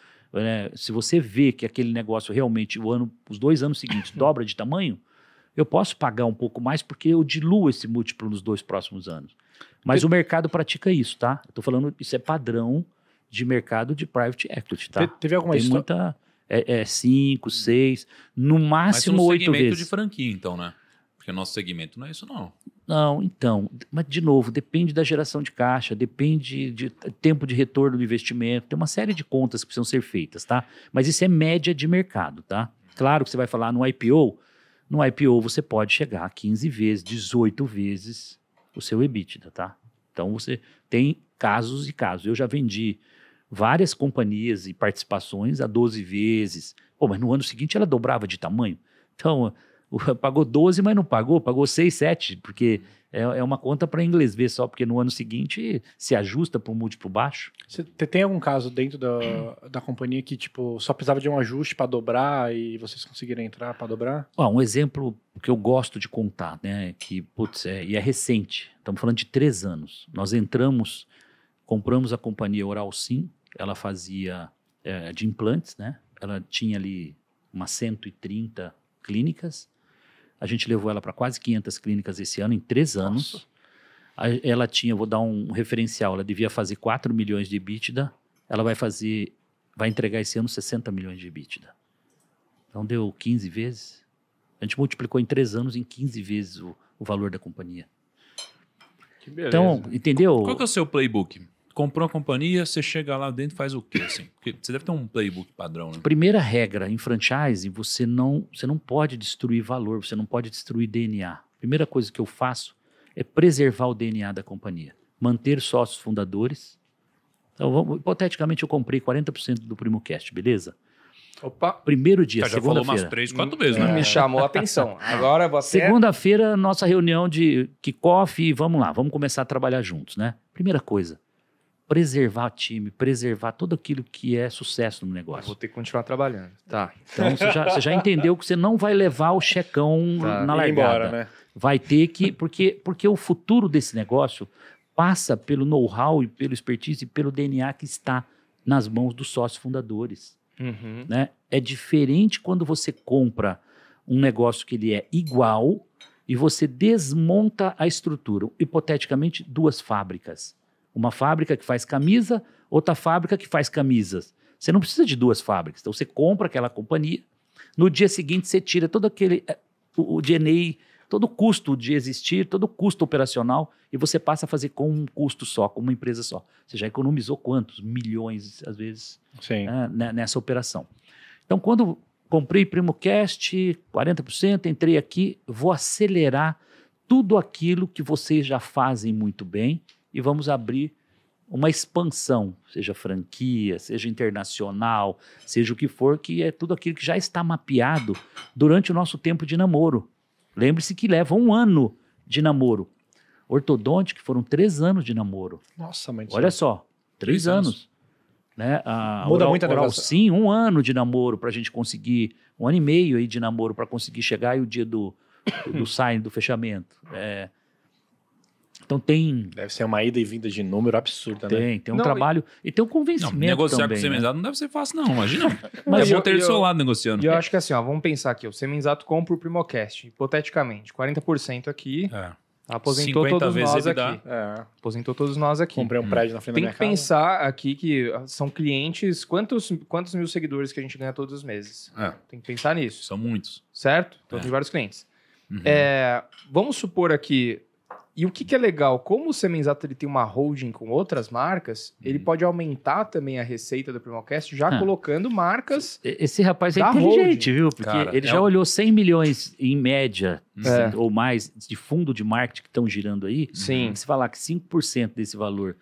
né, se você vê que aquele negócio realmente, o ano, os dois anos seguintes, uhum. dobra de tamanho, eu posso pagar um pouco mais porque eu diluo esse múltiplo nos dois próximos anos. Mas o mercado pratica isso, tá? Estou falando, isso é padrão de mercado de private equity, tá? Te, teve alguma Tem muita é, é cinco, seis, no máximo oito vezes. segmento de franquia, então, né? Porque o nosso segmento não é isso, não. Não, então. Mas, de novo, depende da geração de caixa, depende de tempo de retorno do investimento. Tem uma série de contas que precisam ser feitas, tá? Mas isso é média de mercado, tá? Claro que você vai falar ah, no IPO. No IPO você pode chegar a 15 vezes, 18 vezes o seu EBITDA, tá? Então você tem casos e casos. Eu já vendi várias companhias e participações a 12 vezes. Pô, mas no ano seguinte ela dobrava de tamanho. Então, [LAUGHS] pagou 12, mas não pagou, pagou 6, 7, porque uhum. é, é uma conta para inglês ver só, porque no ano seguinte se ajusta para um múltiplo baixo. Você tem algum caso dentro da, uhum. da companhia que tipo só precisava de um ajuste para dobrar e vocês conseguiram entrar para dobrar? Ah, um exemplo que eu gosto de contar, né, que putz, é, e é recente, estamos falando de três anos. Nós entramos, compramos a companhia Oral Sim, ela fazia é, de implantes, né? Ela tinha ali umas 130 clínicas a gente levou ela para quase 500 clínicas esse ano, em três anos. Ela tinha, vou dar um referencial, ela devia fazer 4 milhões de EBITDA, ela vai fazer, vai entregar esse ano 60 milhões de EBITDA. Então deu 15 vezes. A gente multiplicou em três anos em 15 vezes o, o valor da companhia. Então, entendeu? Qual que é o seu playbook? comprou uma companhia, você chega lá dentro faz o quê? Assim? Porque você deve ter um playbook padrão. Né? Primeira regra em franchising, você não, você não pode destruir valor, você não pode destruir DNA. Primeira coisa que eu faço é preservar o DNA da companhia, manter sócios fundadores. Então, vamos, hipoteticamente, eu comprei 40% do Primo Cast, beleza? Opa. Primeiro dia, segunda-feira. Ah, já segunda falou umas três, quatro vezes, né? Me chamou a atenção. [LAUGHS] Agora você... Segunda-feira, nossa reunião de kickoff e vamos lá, vamos começar a trabalhar juntos, né? Primeira coisa, preservar time, preservar tudo aquilo que é sucesso no negócio. Eu vou ter que continuar trabalhando. Tá. Então você já, você já entendeu que você não vai levar o checão tá. na largada. Embora, né? Vai ter que. Porque, porque o futuro desse negócio passa pelo know-how e pelo expertise e pelo DNA que está nas mãos dos sócios fundadores. Uhum. Né? É diferente quando você compra um negócio que ele é igual e você desmonta a estrutura. Hipoteticamente, duas fábricas. Uma fábrica que faz camisa, outra fábrica que faz camisas. Você não precisa de duas fábricas. Então você compra aquela companhia, no dia seguinte você tira todo aquele eh, o, o DNA, todo o custo de existir, todo o custo operacional e você passa a fazer com um custo só, com uma empresa só. Você já economizou quantos milhões às vezes né, né, nessa operação. Então quando comprei Primocast, 40%, entrei aqui, vou acelerar tudo aquilo que vocês já fazem muito bem e vamos abrir uma expansão, seja franquia, seja internacional, seja o que for, que é tudo aquilo que já está mapeado durante o nosso tempo de namoro. Lembre-se que leva um ano de namoro. que foram três anos de namoro. Nossa, mãe. Olha só, três, três anos. anos. Né? A Muda muito a oral, Sim, um ano de namoro para a gente conseguir, um ano e meio aí de namoro para conseguir chegar e o dia do, do, do [COUGHS] sign, do fechamento. É, então tem. Deve ser uma ida e vinda de número absurda, tem, né? Tem, tem um não, trabalho. E... e tem um convencimento. Não, negociar também, com o né? Semenzato né? não deve ser fácil, não, imagina. [LAUGHS] Mas é bom ter ele do seu lado negociando. E eu acho que assim, ó, vamos pensar aqui: o Semenzato compra o Primocast, hipoteticamente, 40% aqui. É. Aposentou todos nós aqui. É. Aposentou todos nós aqui. Comprei um hum. prédio hum. na frente Tem da minha casa. Tem que pensar aqui que são clientes, quantos, quantos mil seguidores que a gente ganha todos os meses? É. Tem que pensar nisso. São muitos. Certo? Então é. tem vários clientes. Uhum. É, vamos supor aqui e o que, que, é legal, como o Semenzato ele tem uma holding com outras marcas, hum. ele uhum. pode aumentar também a receita do Primocast já ah. colocando marcas. Esse rapaz é inteligente, holding. viu? Porque Cara, ele é já um... olhou 100 milhões em média é. Assim, ou mais de fundo de marketing que estão girando aí. Sim. Se falar que 5% desse valor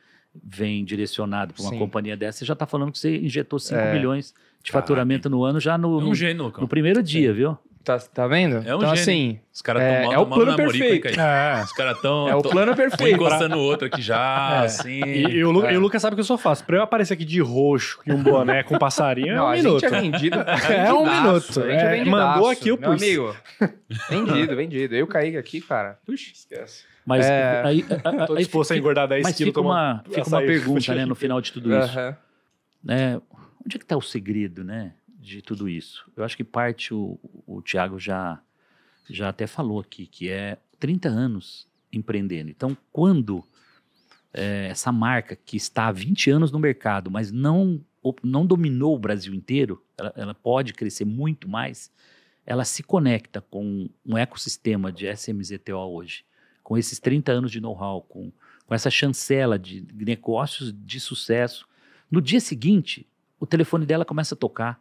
vem direcionado para uma Sim. companhia dessa, você já está falando que você injetou 5 é. milhões de faturamento no ano já no, no, é um gênio, no primeiro dia, viu? Tá, tá vendo? É um então, gênio. assim. Os caras estão é, mal, é o plano perfeito. É. Os caras estão. É o plano perfeito. Um encostando o outro aqui já, é. assim. E, e, o, é. e, o, é. Lucas sabe o que eu só faço. Pra eu aparecer aqui de roxo e um boné com é um passarinho, é Não, [LAUGHS] é um a minuto. Gente é vendido. É um minuto. É, mandou aqui, o pus. amigo. [LAUGHS] vendido, vendido. Eu caí aqui, cara. Puxa, esquece. Mas é, aí, [LAUGHS] aí, Tô disposto aí, a engordar 10 quilos. Fica uma, fica uma pergunta, né, no final de tudo isso. Né, onde é que tá o segredo, né? de tudo isso? Eu acho que parte o, o Tiago já, já até falou aqui, que é 30 anos empreendendo. Então, quando é, essa marca que está há 20 anos no mercado, mas não, não dominou o Brasil inteiro, ela, ela pode crescer muito mais, ela se conecta com um ecossistema de SMZTO hoje, com esses 30 anos de know-how, com, com essa chancela de negócios de sucesso. No dia seguinte, o telefone dela começa a tocar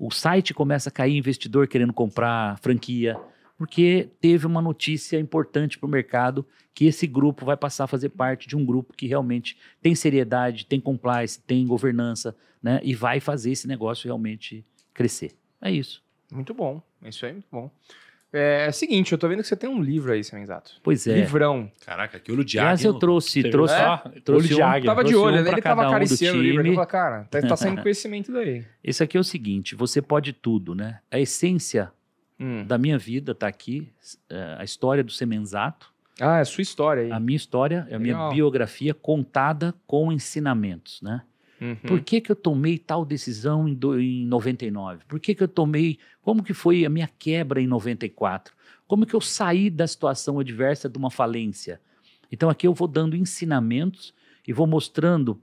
o site começa a cair investidor querendo comprar franquia, porque teve uma notícia importante para o mercado que esse grupo vai passar a fazer parte de um grupo que realmente tem seriedade, tem compliance, tem governança, né? E vai fazer esse negócio realmente crescer. É isso. Muito bom. Isso aí é muito bom. É, é, o seguinte, eu tô vendo que você tem um livro aí, se não é exato. Pois é. Livrão. Caraca, que olho de águia. Aliás, eu trouxe, trouxe, é? trouxe olho de águia. Um, tava de olho, né? um ele tava um o livro, ele né? falou, cara, tá, tá saindo [LAUGHS] conhecimento daí. Esse aqui é o seguinte, você pode tudo, né? A essência hum. da minha vida tá aqui, é, a história do Semenzato. Ah, é a sua história aí. A minha história, é a minha biografia contada com ensinamentos, né? Uhum. Por que, que eu tomei tal decisão em, do, em 99? Por que, que eu tomei. Como que foi a minha quebra em 94? Como que eu saí da situação adversa de uma falência? Então aqui eu vou dando ensinamentos e vou mostrando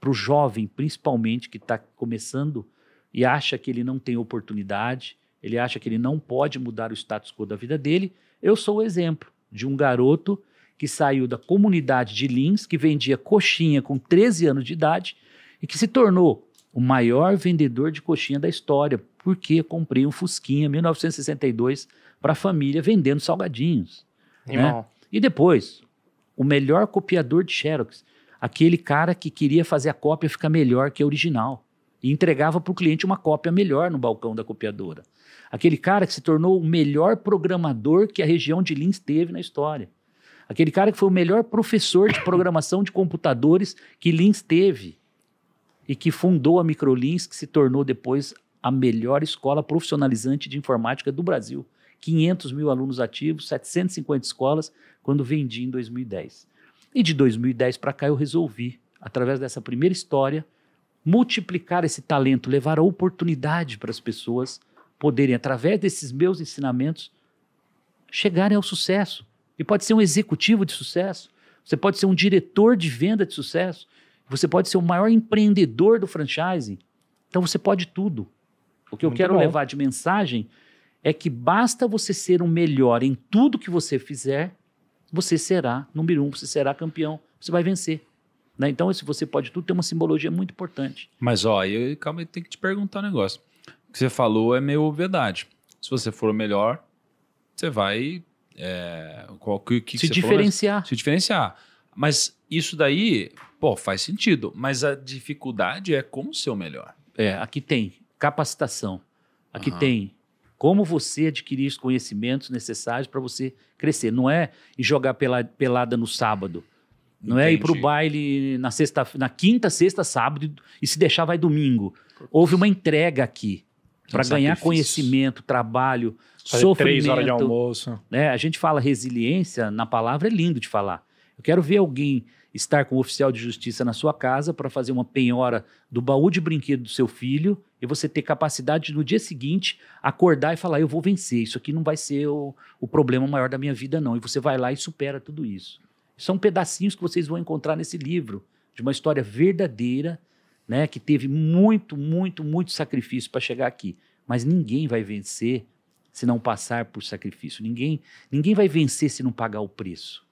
para o jovem, principalmente, que está começando e acha que ele não tem oportunidade, ele acha que ele não pode mudar o status quo da vida dele. Eu sou o exemplo de um garoto que saiu da comunidade de Lins, que vendia coxinha com 13 anos de idade e que se tornou o maior vendedor de coxinha da história, porque comprei um Fusquinha em 1962 para a família vendendo salgadinhos. Né? E depois, o melhor copiador de Xerox, aquele cara que queria fazer a cópia ficar melhor que a original e entregava para o cliente uma cópia melhor no balcão da copiadora. Aquele cara que se tornou o melhor programador que a região de Linz teve na história. Aquele cara que foi o melhor professor de programação de computadores que Linz teve e que fundou a Microlins, que se tornou depois a melhor escola profissionalizante de informática do Brasil. 500 mil alunos ativos, 750 escolas, quando vendi em 2010. E de 2010 para cá eu resolvi, através dessa primeira história, multiplicar esse talento, levar a oportunidade para as pessoas poderem, através desses meus ensinamentos, chegarem ao sucesso. E pode ser um executivo de sucesso, você pode ser um diretor de venda de sucesso, você pode ser o maior empreendedor do franchise. Então você pode tudo. O que Muito eu quero bom. levar de mensagem é que basta você ser o melhor em tudo que você fizer, você será número um, você será campeão, você vai vencer. Né? Então, se você pode tudo, tem uma simbologia muito importante. Mas, ó, eu calma, eu tenho que te perguntar um negócio. O que você falou é meio verdade. Se você for o melhor, você vai. É, qual, que, que se que diferenciar. Falou? Se diferenciar. Mas isso daí, Pô, faz sentido, mas a dificuldade é como ser o melhor. É, aqui tem capacitação, aqui uhum. tem como você adquirir os conhecimentos necessários para você crescer. Não é ir jogar pela, pelada no sábado. Não Entendi. é ir para o baile na, sexta, na quinta, sexta, sábado e se deixar vai domingo. Houve uma entrega aqui é para ganhar conhecimento, trabalho, Fazer sofrimento. Três horas de almoço. Né? A gente fala resiliência, na palavra é lindo de falar. Eu quero ver alguém estar com o oficial de justiça na sua casa para fazer uma penhora do baú de brinquedo do seu filho e você ter capacidade no dia seguinte acordar e falar: eu vou vencer, isso aqui não vai ser o, o problema maior da minha vida, não. E você vai lá e supera tudo isso. São pedacinhos que vocês vão encontrar nesse livro de uma história verdadeira, né, que teve muito, muito, muito sacrifício para chegar aqui. Mas ninguém vai vencer se não passar por sacrifício. Ninguém, ninguém vai vencer se não pagar o preço.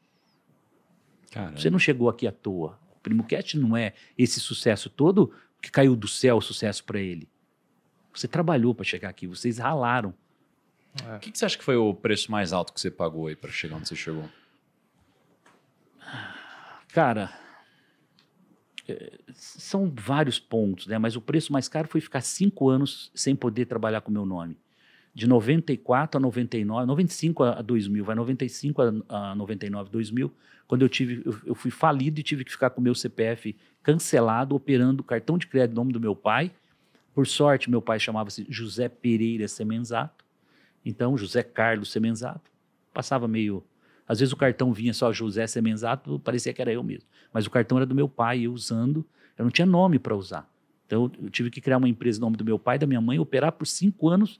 Caramba. Você não chegou aqui à toa. O Primo Cat não é esse sucesso todo que caiu do céu o sucesso para ele. Você trabalhou para chegar aqui, vocês ralaram. É. O é. que, que, você acha que foi o preço mais alto que você pagou aí para chegar onde você chegou? Cara, é, são vários pontos, né? Mas o preço mais caro foi ficar cinco anos sem poder trabalhar com o meu nome de 94 a 99, 95 a 2000, vai 95 a 99, 2000, quando eu tive, eu, eu fui falido e tive que ficar com o meu CPF cancelado, operando cartão de crédito no nome do meu pai. Por sorte, meu pai chamava-se José Pereira Semenzato, então José Carlos Semenzato. Passava meio. Às vezes o cartão vinha só José Semenzato, parecia que era eu mesmo. Mas o cartão era do meu pai, eu usando, eu não tinha nome para usar. Então eu tive que criar uma empresa no nome do meu pai, da minha mãe, operar por cinco anos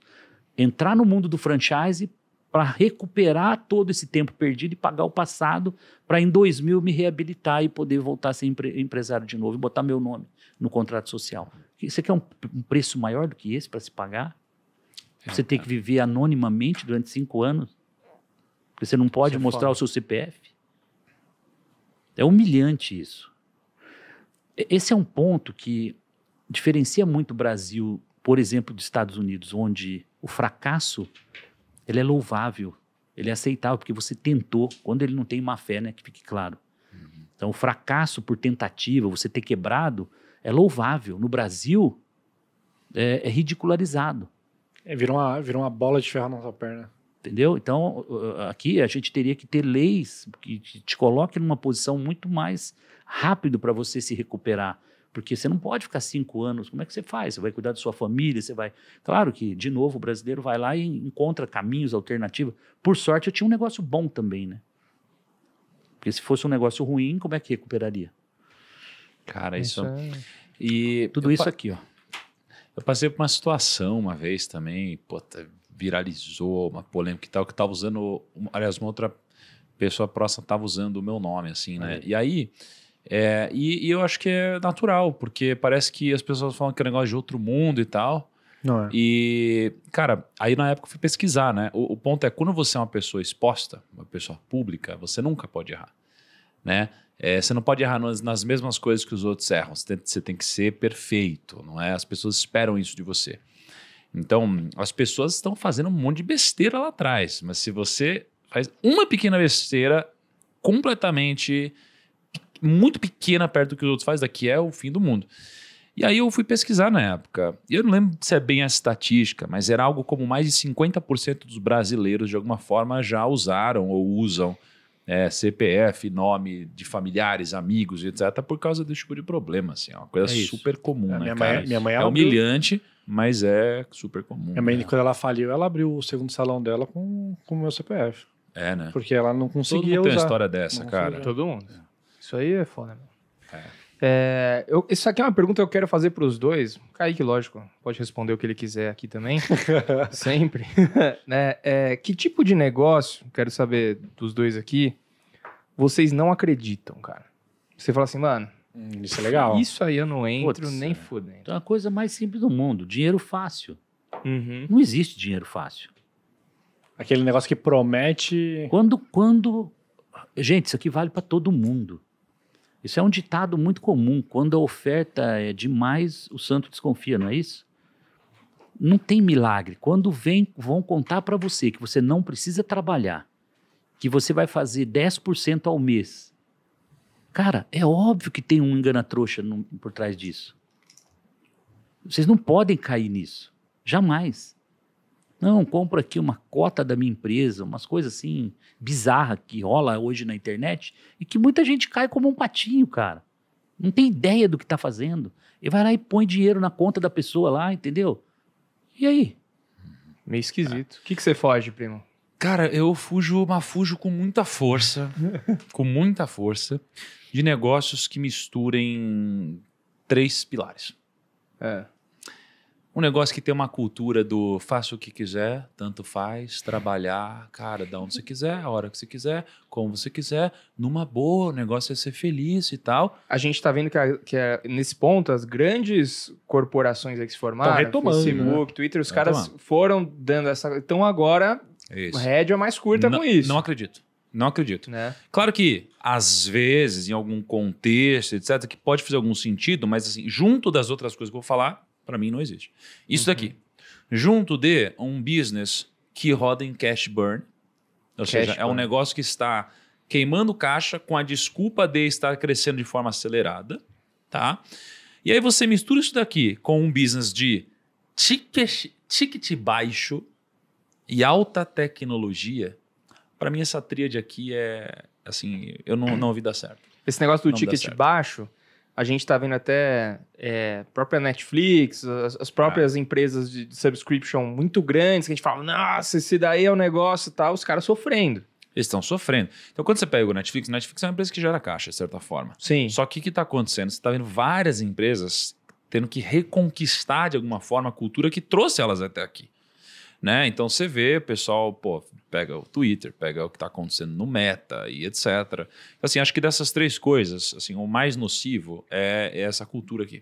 entrar no mundo do franchise para recuperar todo esse tempo perdido e pagar o passado para em 2000 me reabilitar e poder voltar a ser empre empresário de novo e botar meu nome no contrato social. Você quer um, um preço maior do que esse para se pagar? É, você tem é. que viver anonimamente durante cinco anos? Porque você não pode você é mostrar o seu CPF? É humilhante isso. Esse é um ponto que diferencia muito o Brasil por exemplo, dos Estados Unidos, onde o fracasso ele é louvável, ele é aceitável, porque você tentou, quando ele não tem má fé, né, que fique claro. Uhum. Então, o fracasso por tentativa, você ter quebrado, é louvável. No Brasil, é, é ridicularizado. É, virou, uma, virou uma bola de ferro na sua perna. Entendeu? Então, uh, uh, aqui a gente teria que ter leis que te coloquem numa posição muito mais rápido para você se recuperar. Porque você não pode ficar cinco anos, como é que você faz? Você vai cuidar da sua família, você vai. Claro que, de novo, o brasileiro vai lá e encontra caminhos, alternativas. Por sorte, eu tinha um negócio bom também, né? Porque se fosse um negócio ruim, como é que recuperaria? Cara, é isso. isso... É... E tudo eu... isso aqui, ó. Eu passei por uma situação uma vez também, puta, tá, viralizou uma polêmica e tal, que tava usando. Aliás, uma outra pessoa próxima tava usando o meu nome, assim, né? É. E aí é, e, e, eu acho que é natural, porque parece que as pessoas falam que é um negócio de outro mundo e tal. Não é. E, cara, aí na época eu fui pesquisar, né? O, o ponto é, quando você é uma pessoa exposta, uma pessoa pública, você nunca pode errar, né? É, você não pode errar nas, nas, mesmas coisas que os outros erram. Você tem, você tem que ser perfeito, não é? As pessoas esperam isso de você. Então, as pessoas estão fazendo um monte de besteira lá atrás, mas se você faz uma pequena besteira completamente muito pequena perto do que os outros fazem, daqui é o fim do mundo. E aí eu fui pesquisar na época. Eu não lembro se é bem a estatística, mas era algo como mais de 50% dos brasileiros, de alguma forma, já usaram ou usam é, CPF, nome de familiares, amigos, etc., por causa desse tipo de problema. Assim, é uma coisa é super comum, é, né, minha cara? Mãe, minha mãe é humilhante, mas é super comum. Minha mãe, né? quando ela faliu, ela abriu o segundo salão dela com o meu CPF. É, né? Porque ela não conseguia Todo mundo usar. tem uma história dessa, não cara. Todo mundo. Isso aí é foda, mano. É. É, eu, isso aqui é uma pergunta que eu quero fazer para os dois. Kaique, lógico, pode responder o que ele quiser aqui também, [LAUGHS] sempre. [LAUGHS] né? É, que tipo de negócio, quero saber dos dois aqui, vocês não acreditam, cara? Você fala assim, mano. Hum, isso é legal. Isso aí eu não entro Putz, nem é. fudendo. Então é a coisa mais simples do mundo: dinheiro fácil. Uhum. Não existe dinheiro fácil. Aquele negócio que promete. Quando. quando... Gente, isso aqui vale para todo mundo. Isso é um ditado muito comum. Quando a oferta é demais, o santo desconfia, não é isso? Não tem milagre. Quando vem, vão contar para você que você não precisa trabalhar, que você vai fazer 10% ao mês. Cara, é óbvio que tem um engana-trouxa por trás disso. Vocês não podem cair nisso. Jamais. Não, compro aqui uma cota da minha empresa, umas coisas assim bizarras que rola hoje na internet e que muita gente cai como um patinho, cara. Não tem ideia do que está fazendo. E vai lá e põe dinheiro na conta da pessoa lá, entendeu? E aí? Meio esquisito. O ah. que, que você foge, primo? Cara, eu fujo, mas fujo com muita força, [LAUGHS] com muita força, de negócios que misturem três pilares. É um negócio que tem uma cultura do faça o que quiser, tanto faz, trabalhar, cara, dá onde você quiser, a hora que você quiser, como você quiser, numa boa, o negócio é ser feliz e tal. A gente tá vendo que, a, que nesse ponto as grandes corporações que se formaram, retomando, Facebook, né? Twitter, os Tão caras foram dando essa. Então agora, isso. rédea mais curta com isso. Não acredito. Não acredito. Né? Claro que, às vezes, em algum contexto, etc., que pode fazer algum sentido, mas assim, junto das outras coisas que eu vou falar, para mim não existe. Isso uhum. daqui. Junto de um business que roda em cash burn, ou cash seja, burn. é um negócio que está queimando caixa com a desculpa de estar crescendo de forma acelerada, tá? E aí você mistura isso daqui com um business de ticket, ticket baixo e alta tecnologia. Para mim essa tríade aqui é assim, eu não, não ouvi dar certo. Esse negócio do não ticket baixo, a gente está vendo até é, própria Netflix, as, as próprias ah. empresas de, de, subscription muito grandes, que a gente fala, nossa, esse daí é o um negócio e tá, tal, os caras sofrendo. Eles estão sofrendo. Então, quando você pega o Netflix, Netflix é uma empresa que gera caixa, de certa forma. Sim. Só que o que está acontecendo? Você está vendo várias empresas tendo que reconquistar, de alguma forma, a cultura que trouxe elas até aqui. Né? Então você vê o pessoal, pô, pega o Twitter, pega o que está acontecendo no Meta e etc. Assim, acho que dessas três coisas, assim, o mais nocivo é, é essa cultura aqui.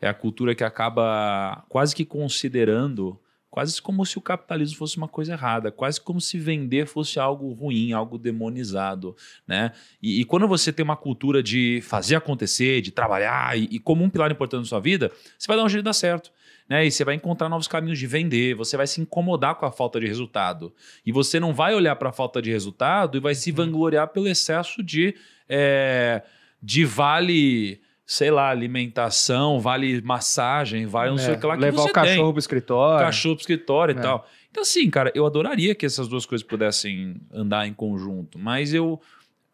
É a cultura que acaba quase que considerando, quase como se o capitalismo fosse uma coisa errada, quase como se vender fosse algo ruim, algo demonizado, né? E, e quando você tem uma cultura de fazer acontecer, de trabalhar e, e como um pilar importante da sua vida, você vai dar um jeito de dar certo né? E você vai encontrar novos caminhos de vender, você vai se incomodar com a falta de resultado. E você não vai olhar para a falta de resultado e vai se uhum. vangloriar pelo excesso de, é, de vale sei lá, alimentação, vale massagem, vale não é, sei o é, que lá. Levar que o cachorro para o escritório. Cachorro para escritório é. e tal. Então, assim, cara, eu adoraria que essas duas coisas pudessem andar em conjunto, mas eu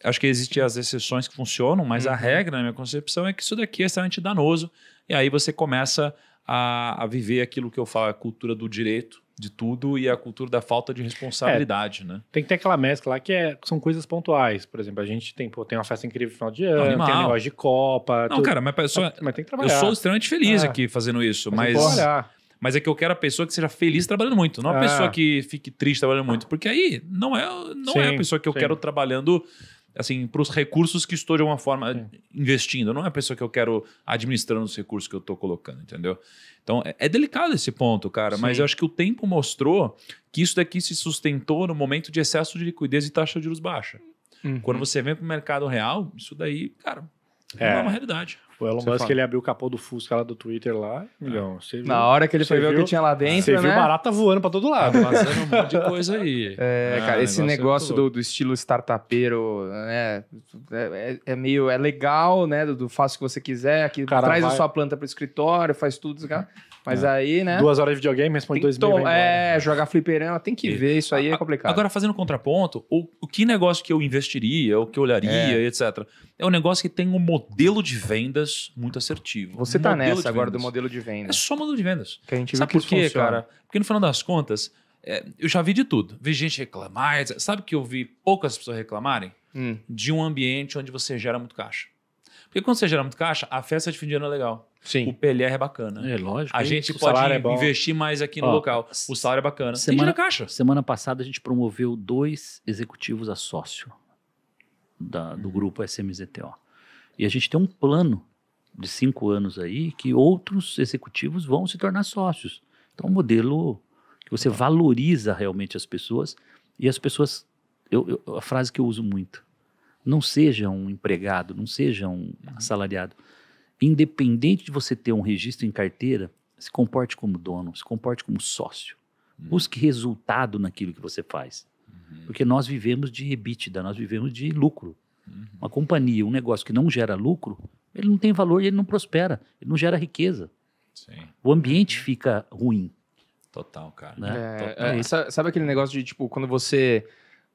acho que existem as exceções que funcionam, mas uhum. a regra, na minha concepção, é que isso daqui é extremamente danoso. E aí você começa a, a viver aquilo que eu falo, a cultura do direito de tudo e a cultura da falta de responsabilidade, é, né? Tem que ter aquela mescla lá que é, são coisas pontuais. Por exemplo, a gente tem, pô, tem uma festa incrível no final de ano, Animal. tem um negócio de Copa. Não, tudo. cara, mas, pessoa, mas, tem que trabalhar. Eu sou extremamente feliz é. aqui fazendo isso, mas. Mas é que eu quero a pessoa que seja feliz trabalhando muito, não ah. a é. pessoa que fique triste trabalhando muito. Porque aí não é, não sim, é a pessoa que eu sim. quero trabalhando assim, para os recursos que estou de alguma forma Sim. investindo. Não é a pessoa que eu quero administrando os recursos que eu estou colocando, entendeu? Então é, é, delicado esse ponto, cara, Sim. mas eu acho que o tempo mostrou que isso daqui se sustentou no momento de excesso de liquidez e taxa de juros baixa. Uhum. Quando você vem para o mercado real, isso daí, cara, é. Não é uma realidade. O Elon Musk, fala. ele abriu o capô do Fusca lá do Twitter lá, Viu, Na hora que ele foi ver o que tinha lá dentro, Você né? viu barata voando pra todo lado. Passando tá um monte de coisa aí. É, ah, cara, esse negócio, é negócio é do, do, estilo startupeiro, né? É, é, meio... É legal, né? Do, do o que você quiser. Aqui, cara, traz vai... a sua planta pro escritório, faz tudo. Cara. Mas é. aí, né? Duas horas de videogame, responde dois mil. É, jogar fliperão, tem que e, ver, isso aí é a, é complicado. Agora, fazendo contraponto, o, o que negócio que eu investiria, o que eu olharia, é. etc. É um negócio que tem um modelo de vendas muito assertivo. Você um tá nessa agora do modelo de é vendas. É só modelo de vendas. Que a gente Sabe por quê, cara? Porque no final das contas, é, eu já vi de tudo. Vi gente reclamar, Sabe que eu vi poucas pessoas reclamarem? Hum. De um ambiente onde você gera muito caixa. Porque quando você gera muito caixa, a festa de fim de ano é legal. Sim. O PLR é bacana. É lógico. A gente pode é investir mais aqui no Ó, local. O salário é bacana. Semana, caixa. Semana passada a gente promoveu dois executivos a sócio da, do uhum. grupo SMZTO. E a gente tem um plano de cinco anos aí que outros executivos vão se tornar sócios. Então, é um modelo que você valoriza realmente as pessoas e as pessoas. Eu, eu, a frase que eu uso muito: não seja um empregado, não seja um uhum. assalariado. Independente de você ter um registro em carteira, se comporte como dono, se comporte como sócio. Uhum. Busque resultado naquilo que você faz. Uhum. Porque nós vivemos de EBITDA, nós vivemos de lucro. Uhum. Uma companhia, um negócio que não gera lucro, ele não tem valor e ele não prospera, ele não gera riqueza. Sim. O ambiente fica ruim. Total, cara. Né? É, Total. É, sabe aquele negócio de, tipo, quando você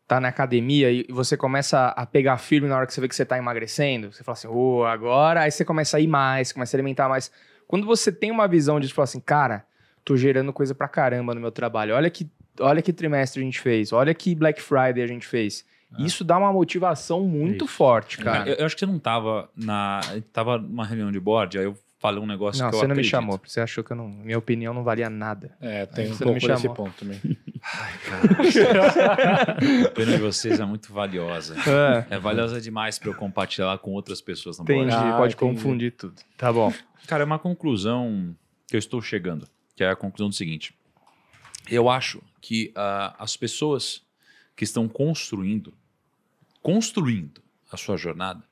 tá na academia e você começa a pegar firme na hora que você vê que você tá emagrecendo, você fala assim, ô, oh, agora. Aí você começa a ir mais, começa a alimentar mais. Quando você tem uma visão de, tipo assim, cara, tô gerando coisa pra caramba no meu trabalho, olha que, olha que trimestre a gente fez, olha que Black Friday a gente fez. Ah. Isso dá uma motivação muito Isso. forte, é. cara. Eu, eu, acho que você não tava na. Tava numa reunião de board, aí eu falei um negócio não, que eu Não, você não me chamou, você achou que eu não, minha opinião não valia nada. É, tem Aí um pouco desse ponto também. Ai, cara. a opinião de vocês é muito valiosa. É, é valiosa demais para eu compartilhar com outras pessoas. entendi, pode, ah, pode entendi. confundir tudo. Tá bom. Cara, é uma conclusão que eu estou chegando, que é a conclusão do seguinte. Eu acho que uh, as pessoas que estão construindo, construindo a sua jornada,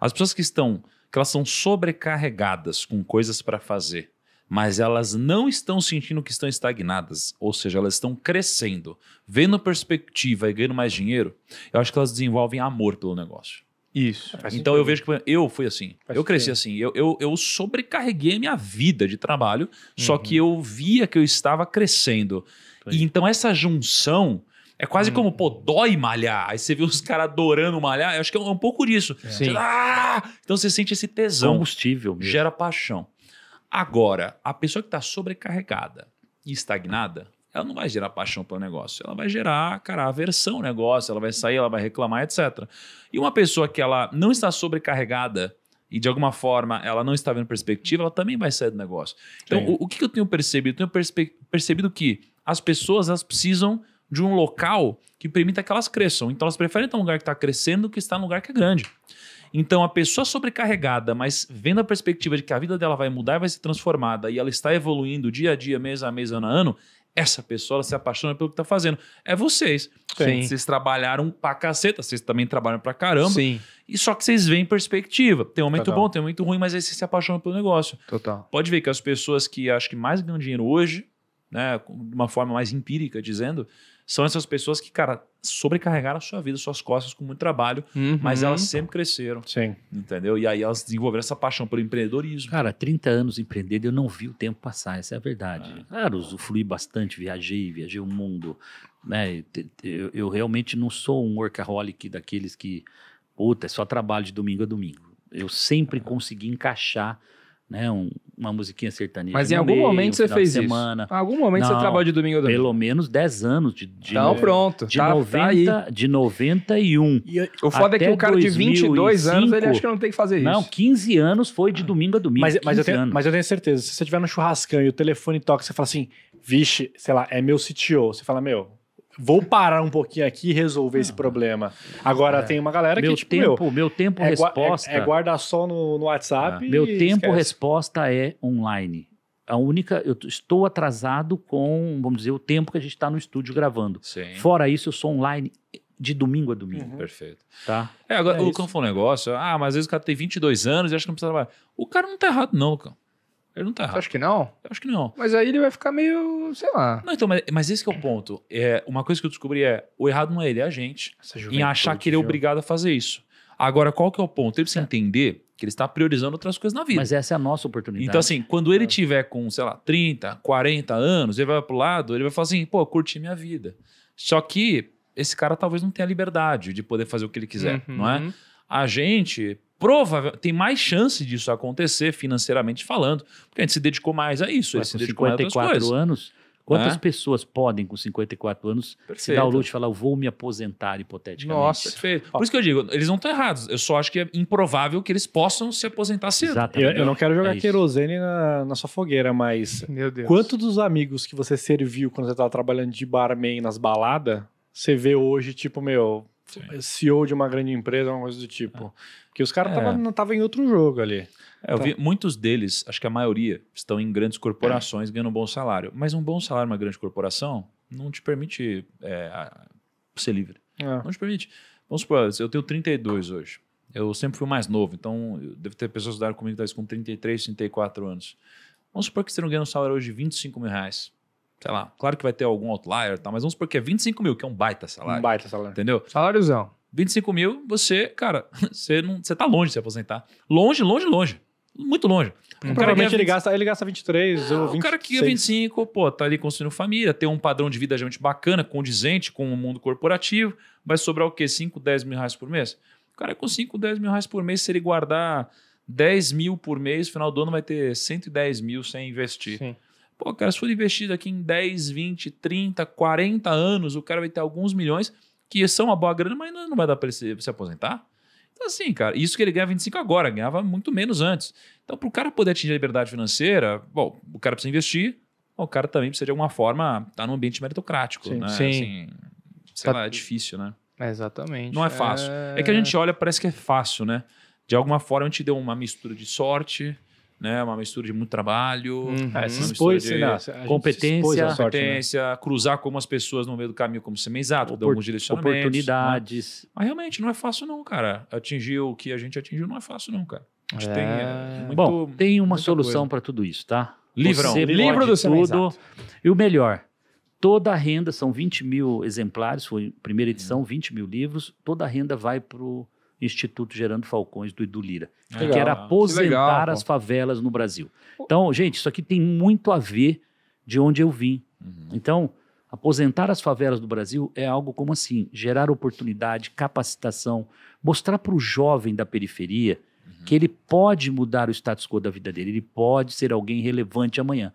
as pessoas que estão que elas são sobrecarregadas com coisas para fazer, mas elas não estão sentindo que estão estagnadas, ou seja, elas estão crescendo, vendo perspectiva e ganhando mais dinheiro, eu acho que elas desenvolvem amor pelo negócio. Isso. Então eu vejo que eu fui assim. Faz eu cresci tempo. assim. Eu, eu, eu, sobrecarreguei a minha vida de trabalho, uhum. só que uhum. eu via que eu estava crescendo. E então essa junção é quase hum. como, pô, dói malhar. Aí você vê os caras adorando malhar. Eu acho que é um, é pouco disso. É. Você, ah! Então você sente esse tesão. Combustível mesmo. Gera paixão. Agora, a pessoa que está sobrecarregada e estagnada, ela não vai gerar paixão pelo negócio. Ela vai gerar, cara, aversão ao negócio. Ela vai sair, ela vai reclamar, etc. E uma pessoa que ela não está sobrecarregada e de alguma forma ela não está vendo perspectiva, ela também vai sair do negócio. Então, o, o, que eu tenho percebido? Eu tenho percebido que as pessoas elas precisam de um local que permita que elas cresçam. Então elas preferem estar em um lugar que está crescendo do que estar em um lugar que é grande. Então a pessoa sobrecarregada, mas vendo a perspectiva de que a vida dela vai mudar e vai ser transformada e ela está evoluindo dia a dia, mês a mês, ano a ano, essa pessoa se apaixona pelo que está fazendo. É vocês. Sim. Vocês trabalharam pra caceta, vocês também trabalham pra caramba. Sim. E só que vocês veem perspectiva. Tem um momento Total. bom, tem um momento ruim, mas aí vocês se apaixonam pelo negócio. Total. Pode ver que as pessoas que acho que mais ganham dinheiro hoje, né, de uma forma mais empírica dizendo, são essas pessoas que, cara, sobrecarregaram a sua vida, suas costas com muito trabalho, uhum. mas elas sempre cresceram. Sim. Entendeu? E aí elas desenvolveram essa paixão pelo empreendedorismo. Cara, 30 anos empreendendo, eu não vi o tempo passar, essa é a verdade. É. Claro, usufruí bastante, viajei, viajei o mundo. Né? Eu, eu realmente não sou um workaholic daqueles que, puta, é só trabalho de domingo a domingo. Eu sempre é. consegui encaixar né? Um, uma musiquinha sertaneja. Mas em algum meio, momento você fez semana. isso? Em algum momento Não, você trabalhou de domingo a domingo? Pelo menos 10 anos. De, de então pronto. De, tá, 90, tá de 91. E, o foda é que um cara 2005, de 22 anos, ele acha que não tem que fazer isso. Não, 15 anos foi de domingo a domingo. Mas, mas, eu, tenho, mas eu tenho certeza, se você estiver no churrascão e o telefone toca, você fala assim, vixe, sei lá, é meu CTO. Você fala, meu, vou parar um pouquinho aqui e resolver não. esse problema. Agora, é. tem uma galera meu que, tipo, tempo, meu, meu tempo é, é resposta... É, é guarda só no, no WhatsApp é. Meu tempo esquece. resposta é online. A única... Eu estou atrasado com, vamos dizer, o tempo que a gente está no estúdio gravando. Sim. Fora isso, eu sou online de domingo a domingo. Uhum. Perfeito. Tá? É, agora, é o Lucão falou um negócio. Ah, mas às vezes o cara tem 22 anos e acha que não precisa trabalhar. O cara não está errado não, Lucão. Ele não tá errado. que não? Eu acho que não. Mas aí ele vai ficar meio, sei lá. Não, então, mas, mas esse é o ponto. É, uma coisa que eu descobri é, o errado não é ele, é a gente. Em achar que ele é obrigado a fazer isso. Agora, qual que é o ponto? Ele precisa é. entender que ele está priorizando outras coisas na vida. Mas essa é a nossa oportunidade. Então, assim, quando ele é. tiver com, sei lá, 30, 40 anos, ele vai pro lado, ele vai falar assim, pô, curti minha vida. Só que esse cara talvez não tenha liberdade de poder fazer o que ele quiser, uhum. não é? Uhum. A gente, provavelmente tem mais chance disso acontecer financeiramente falando, porque a gente se dedicou mais a isso. Mas ele se 54 a anos. Quantas é? pessoas podem, com 54 anos, perfeito. se dar o luxo de falar, eu vou me aposentar hipoteticamente? Nossa, perfeito. Por isso que eu digo, eles não estão errados. Eu só acho que é improvável que eles possam se aposentar cedo. Exatamente. Eu, eu não quero jogar é querosene na, na, sua fogueira, mas. Meu Deus. Quanto dos amigos que você serviu quando você estava trabalhando de barman nas baladas, você vê hoje, tipo, meu, Sim. CEO de uma grande empresa, uma coisa do tipo. Ah. Porque os caras estavam é. tava em outro jogo ali. É, eu tá. vi muitos deles, acho que a maioria, estão em grandes corporações é. ganhando um bom salário. Mas um bom salário numa grande corporação não te permite é, ser livre. É. Não te permite. Vamos supor, eu tenho 32 hoje. Eu sempre fui mais novo, então deve ter pessoas que estudaram comigo talvez com 33, 34 anos. Vamos supor que você não ganha um salário hoje de 25 mil reais. Sei lá, claro que vai ter algum outlier, tá? mas vamos supor que é 25 mil, que é um baita salário. Um baita salário. Entendeu? Saláriozão. 25 mil, você, cara, [LAUGHS] você, não, você tá longe de se aposentar. Longe, longe, longe. Muito longe. Hum. Provavelmente 20... ele, gasta, ele gasta 23 ah, ou 25. O cara que é 25, pô, tá ali construindo família, tem um padrão de vida gente bacana, condizente com o mundo corporativo, vai sobrar o quê? 5, 10 mil reais por mês? O cara com 5, 10 mil reais por mês, se ele guardar 10 mil por mês, no final do ano vai ter 110 mil sem investir. Sim. Pô, cara, se for investido aqui em 10, 20, 30, 40 anos, o cara vai ter alguns milhões que são é uma boa grana, mas não vai dar para ele se, se aposentar. Então, assim, cara, isso que ele ganha 25 agora, ganhava muito menos antes. Então, para o cara poder atingir a liberdade financeira, bom, o cara precisa investir, o cara também precisa, de alguma forma, estar tá num ambiente meritocrático. Sim, né? sim. Assim, sei tá... lá, é difícil, né? exatamente. Não é fácil. É... é que a é. gente olha, parece que é fácil, né? De alguma forma, a gente deu uma mistura de sorte, né? Uma mistura de muito trabalho, uhum. é, né, competência, né? competência cruzar como as pessoas no meio do caminho, como você mensato, dar alguns direcionamentos. Né? Oportunidades. Né? Mas realmente não é fácil não, cara. Atingir o que a gente atingiu não é fácil não, cara. A gente é... tem é, muito, Bom, tem uma solução para tudo isso, tá? Livrão. Você Livro do é tudo. E o melhor, toda a renda, são 20 mil exemplares, foi primeira edição, hum. 20 mil livros, toda a renda vai para o Instituto Gerando Falcões do Edu Lira, legal, que era aposentar que legal, as favelas no Brasil. Então, gente, isso aqui tem muito a ver de onde eu vim. Uhum. Então, aposentar as favelas do Brasil é algo como assim, gerar oportunidade, capacitação, mostrar para o jovem da periferia uhum. que ele pode mudar o status quo da vida dele, ele pode ser alguém relevante amanhã.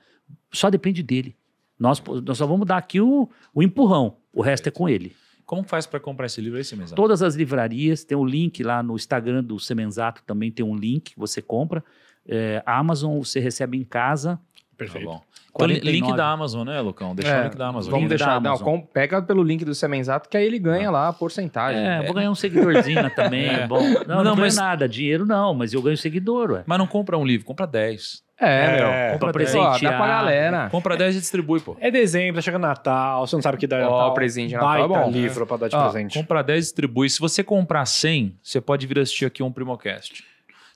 Só depende dele. Nós, nós só vamos dar aqui o, o empurrão, o resto é com ele. Como faz para comprar esse livro aí, é Semenzato? Todas as livrarias, tem o um link lá no Instagram do Semenzato, também tem um link, você compra. É, Amazon você recebe em casa Perfeito. Tá bom. 49. Então, link da Amazon, né, Lucão? Deixa é, o link da Amazon. Vamos deixar. Não, pega pelo link do Semenzato, que aí ele ganha ah. lá a porcentagem. É, é, vou ganhar um seguidorzinho também. [LAUGHS] É. Bom, não, não, não mas... nada, dinheiro não, mas eu ganho seguidor. Ué. Mas não compra um livro, compra 10. É, é, meu. compra presente. Dá pra galera. Compra 10 e distribui, pô. É dezembro, tá chegando Natal. Você não sabe o que dá Natal. Ó, presente Natal é bom. Né? livro né? pra dar de presente. Compra 10 e distribui. Se você comprar 100, você pode vir assistir aqui um Primocast.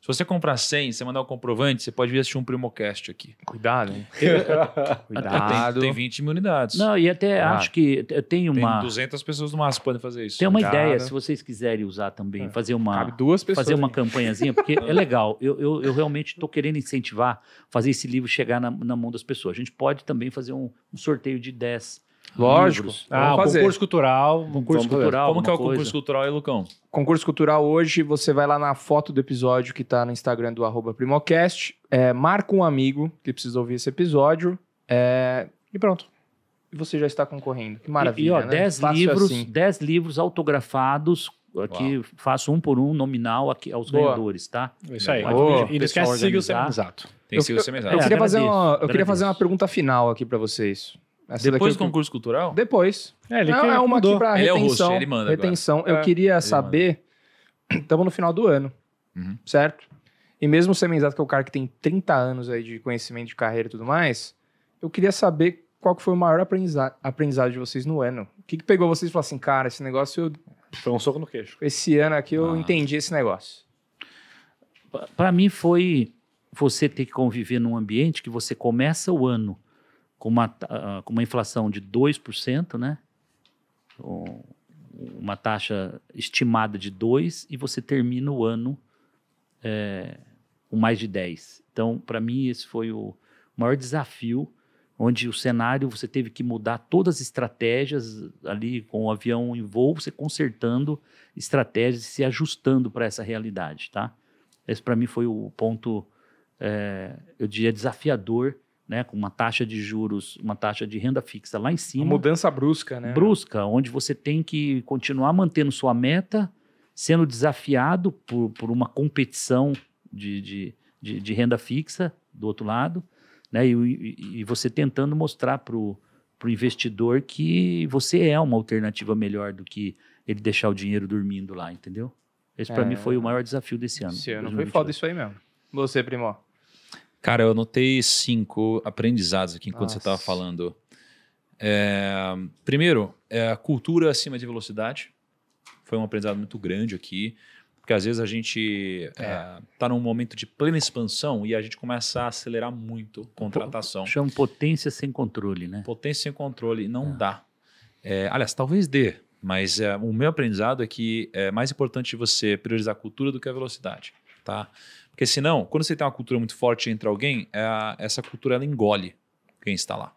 Se você comprar 100, você mandar o um comprovante, você pode vir assistir um Primocast aqui. Cuidado, hein? Cuidado. Tem, tem 20 mil unidades. Não, e até ah, acho que eu tenho uma... Tem 200 pessoas no máximo podem fazer isso. Tem uma Cuidado. ideia, se vocês quiserem usar também, é. fazer uma... Cabe duas pessoas. Fazer uma hein? campanhazinha, porque é legal. Eu, eu, eu realmente estou querendo incentivar, fazer esse livro chegar na, na mão das pessoas. A gente pode também fazer um, um sorteio de 10 Lógico. Ah, fazer. concurso cultural. Concurso cultural. Como que é o concurso coisa? cultural aí, Lucão? Concurso cultural hoje, você vai lá na foto do episódio que está no Instagram do arroba Primocast, é, marca um amigo que precisa ouvir esse episódio é, e pronto. E você já está concorrendo. Que maravilha, E, e ó, né? dez livros, assim. dez livros autografados Aqui Uau. faço um por um nominal aqui aos Boa. ganhadores, tá? Isso aí. Boa. E não esquece de seguir o Exato. Tem que seguir o Exato. Eu, eu, eu, é, queria, fazer eu queria fazer uma pergunta final aqui para vocês. Essa Depois do concurso cultural? Depois. É, ele é, é uma mudou. aqui retenção. Ele é o host, ele manda Retenção. Agora. Eu é. queria saber... Estamos [CLEARS THROAT] no final do ano, uhum. certo? E mesmo o Semenzato, que é o cara que tem 30 anos aí de conhecimento de carreira e tudo mais, eu queria saber qual que foi o maior aprendizado, aprendizado de vocês no ano. O que, que pegou vocês e falou assim, cara, esse negócio... Eu... Foi um soco no queixo. Esse ano aqui eu ah. entendi esse negócio. Para mim foi você ter que conviver num ambiente que você começa o ano com uma, ah, com uma inflação de 2%, né? uma taxa estimada de 2% e você termina o ano é, com mais de 10%. Então, para mim, esse foi o maior desafio, onde o cenário você teve que mudar todas as estratégias ali com o avião em voo, você consertando estratégias, se ajustando para essa realidade, tá? Esse para mim foi o ponto, é, eu diria, desafiador né, com uma taxa de juros, uma taxa de renda fixa lá em cima. Uma mudança brusca, né? Brusca, onde você tem que continuar mantendo sua meta, sendo desafiado por, por uma competição de, de, de, de renda fixa do outro lado, né, e, e, você tentando mostrar para o investidor que você é uma alternativa melhor do que ele deixar o dinheiro dormindo lá, entendeu? Esse é... para mim foi o maior desafio desse ano. Esse ano foi foda isso aí mesmo. Você, primo. Cara, eu anotei cinco aprendizados aqui enquanto Nossa. você estava falando. É, primeiro, é cultura acima de velocidade. Foi um aprendizado muito grande aqui, porque às vezes a gente está é. é tá num momento de plena expansão e a gente começa a acelerar muito a contratação. Chama potência sem controle, né? Potência sem controle, não é. dá. É, aliás, talvez dê, mas o meu aprendizado é que é mais importante você priorizar a cultura do que a velocidade, tá? Porque senão, quando você tem uma cultura muito forte entre alguém, é a, essa cultura ela engole quem está lá.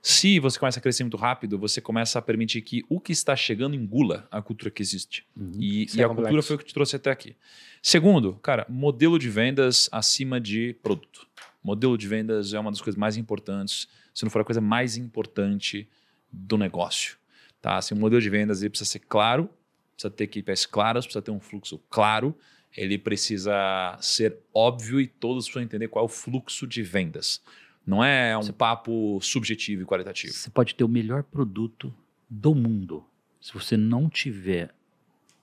Se você começa a crescer muito rápido, você começa a permitir que o que está chegando engula a cultura que existe. Uhum. E, e é a complexo. cultura foi o que te trouxe até aqui. Segundo, cara, modelo de vendas acima de produto. Modelo de vendas é uma das coisas mais importantes, se não for a coisa mais importante do negócio. Tá? Assim, o modelo de vendas ele precisa ser claro, precisa ter equipes claras, precisa ter um fluxo claro ele precisa ser óbvio e todos precisam entender qual é o fluxo de vendas. Não é um você papo subjetivo e qualitativo. Você pode ter o melhor produto do mundo. Se você não tiver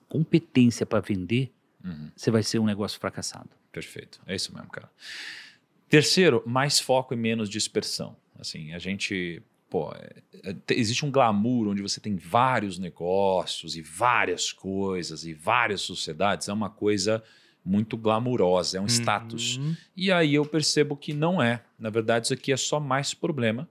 competência para vender, uhum. você vai ser um negócio fracassado. Perfeito. É isso mesmo, cara. Terceiro, mais foco e menos dispersão. Assim, a gente pô, é, é, existe um glamour onde você tem vários negócios e várias coisas e várias sociedades, é uma coisa muito glamurosa, é um uhum. status. E aí eu percebo que não é. Na verdade, isso aqui é só mais problema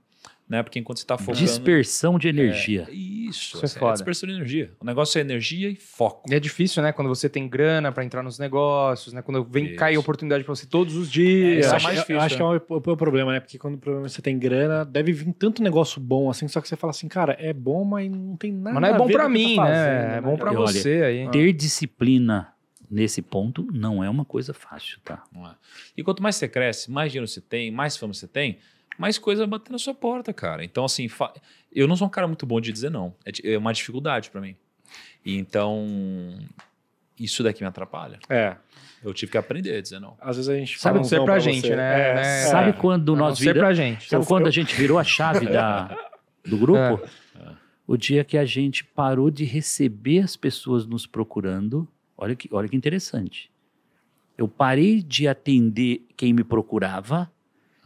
né? Porque enquanto você está focando... Dispersão de é, energia. É, isso, isso é, é foda. é dispersão de energia. O negócio é energia e foco. E é difícil, né? Quando você tem grana para entrar nos negócios, né? Quando vem, isso. oportunidade para você todos os dias. É, isso é acho, é mais difícil. Eu, acho né? que é né? o, problema, né? Porque quando o problema você tem grana, deve vir tanto negócio bom assim, só que você fala assim, cara, é bom, mas não tem nada Mas não é bom para mim, né? fazendo, né? É bom para você olha, aí. Ter disciplina nesse ponto não é uma coisa fácil, tá? É. E quanto mais você cresce, mais dinheiro você tem, mais fama você tem, mais coisa batendo na sua porta, cara. Então, assim, fa... eu não sou um cara muito bom de dizer não. É, é uma dificuldade para mim. E então, isso daqui me atrapalha. É. Eu tive que aprender a dizer não. Às vezes a gente sabe fala sabe é não pra, pra gente, né? É, né? é. Sabe é. quando nós viramos pra gente. Sabe eu, quando eu... a gente virou a chave da, [LAUGHS] do grupo? É. O dia que a gente parou de receber as pessoas nos procurando. Olha que, olha que interessante. Eu parei de atender quem me procurava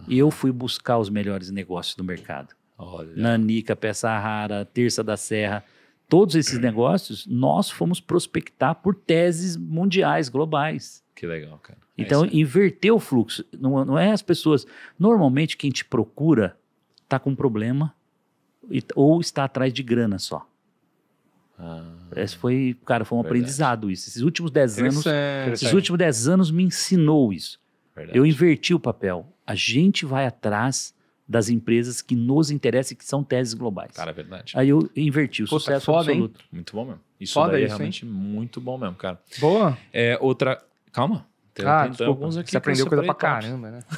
eu fui buscar os melhores negócios do mercado. Olha. Nanica, Peça Rara, Terça da Serra, todos esses negócios, nós fomos prospectar por teses mundiais, globais. Que legal, cara. É então, inverter o fluxo. Não, não é as pessoas. Normalmente, quem te procura está com problema e, ou está atrás de grana só. Ah, Esse foi, cara, foi um verdade. aprendizado isso. Esses últimos dez anos, esses últimos 10 anos me ensinou isso. Verdade. Eu inverti o papel. A gente vai atrás das empresas que nos interessam, e que são teses globais. Cara, é verdade. Aí eu inverti o Pô, tá sucesso foda, absoluto. Hein? Muito bom mesmo. Isso foda daí é isso, é realmente hein? muito bom mesmo, cara. Boa. É, outra... Calma. Tem, ah, desculpa, alguns aqui você aprendeu coisa pra caramba, né? [LAUGHS]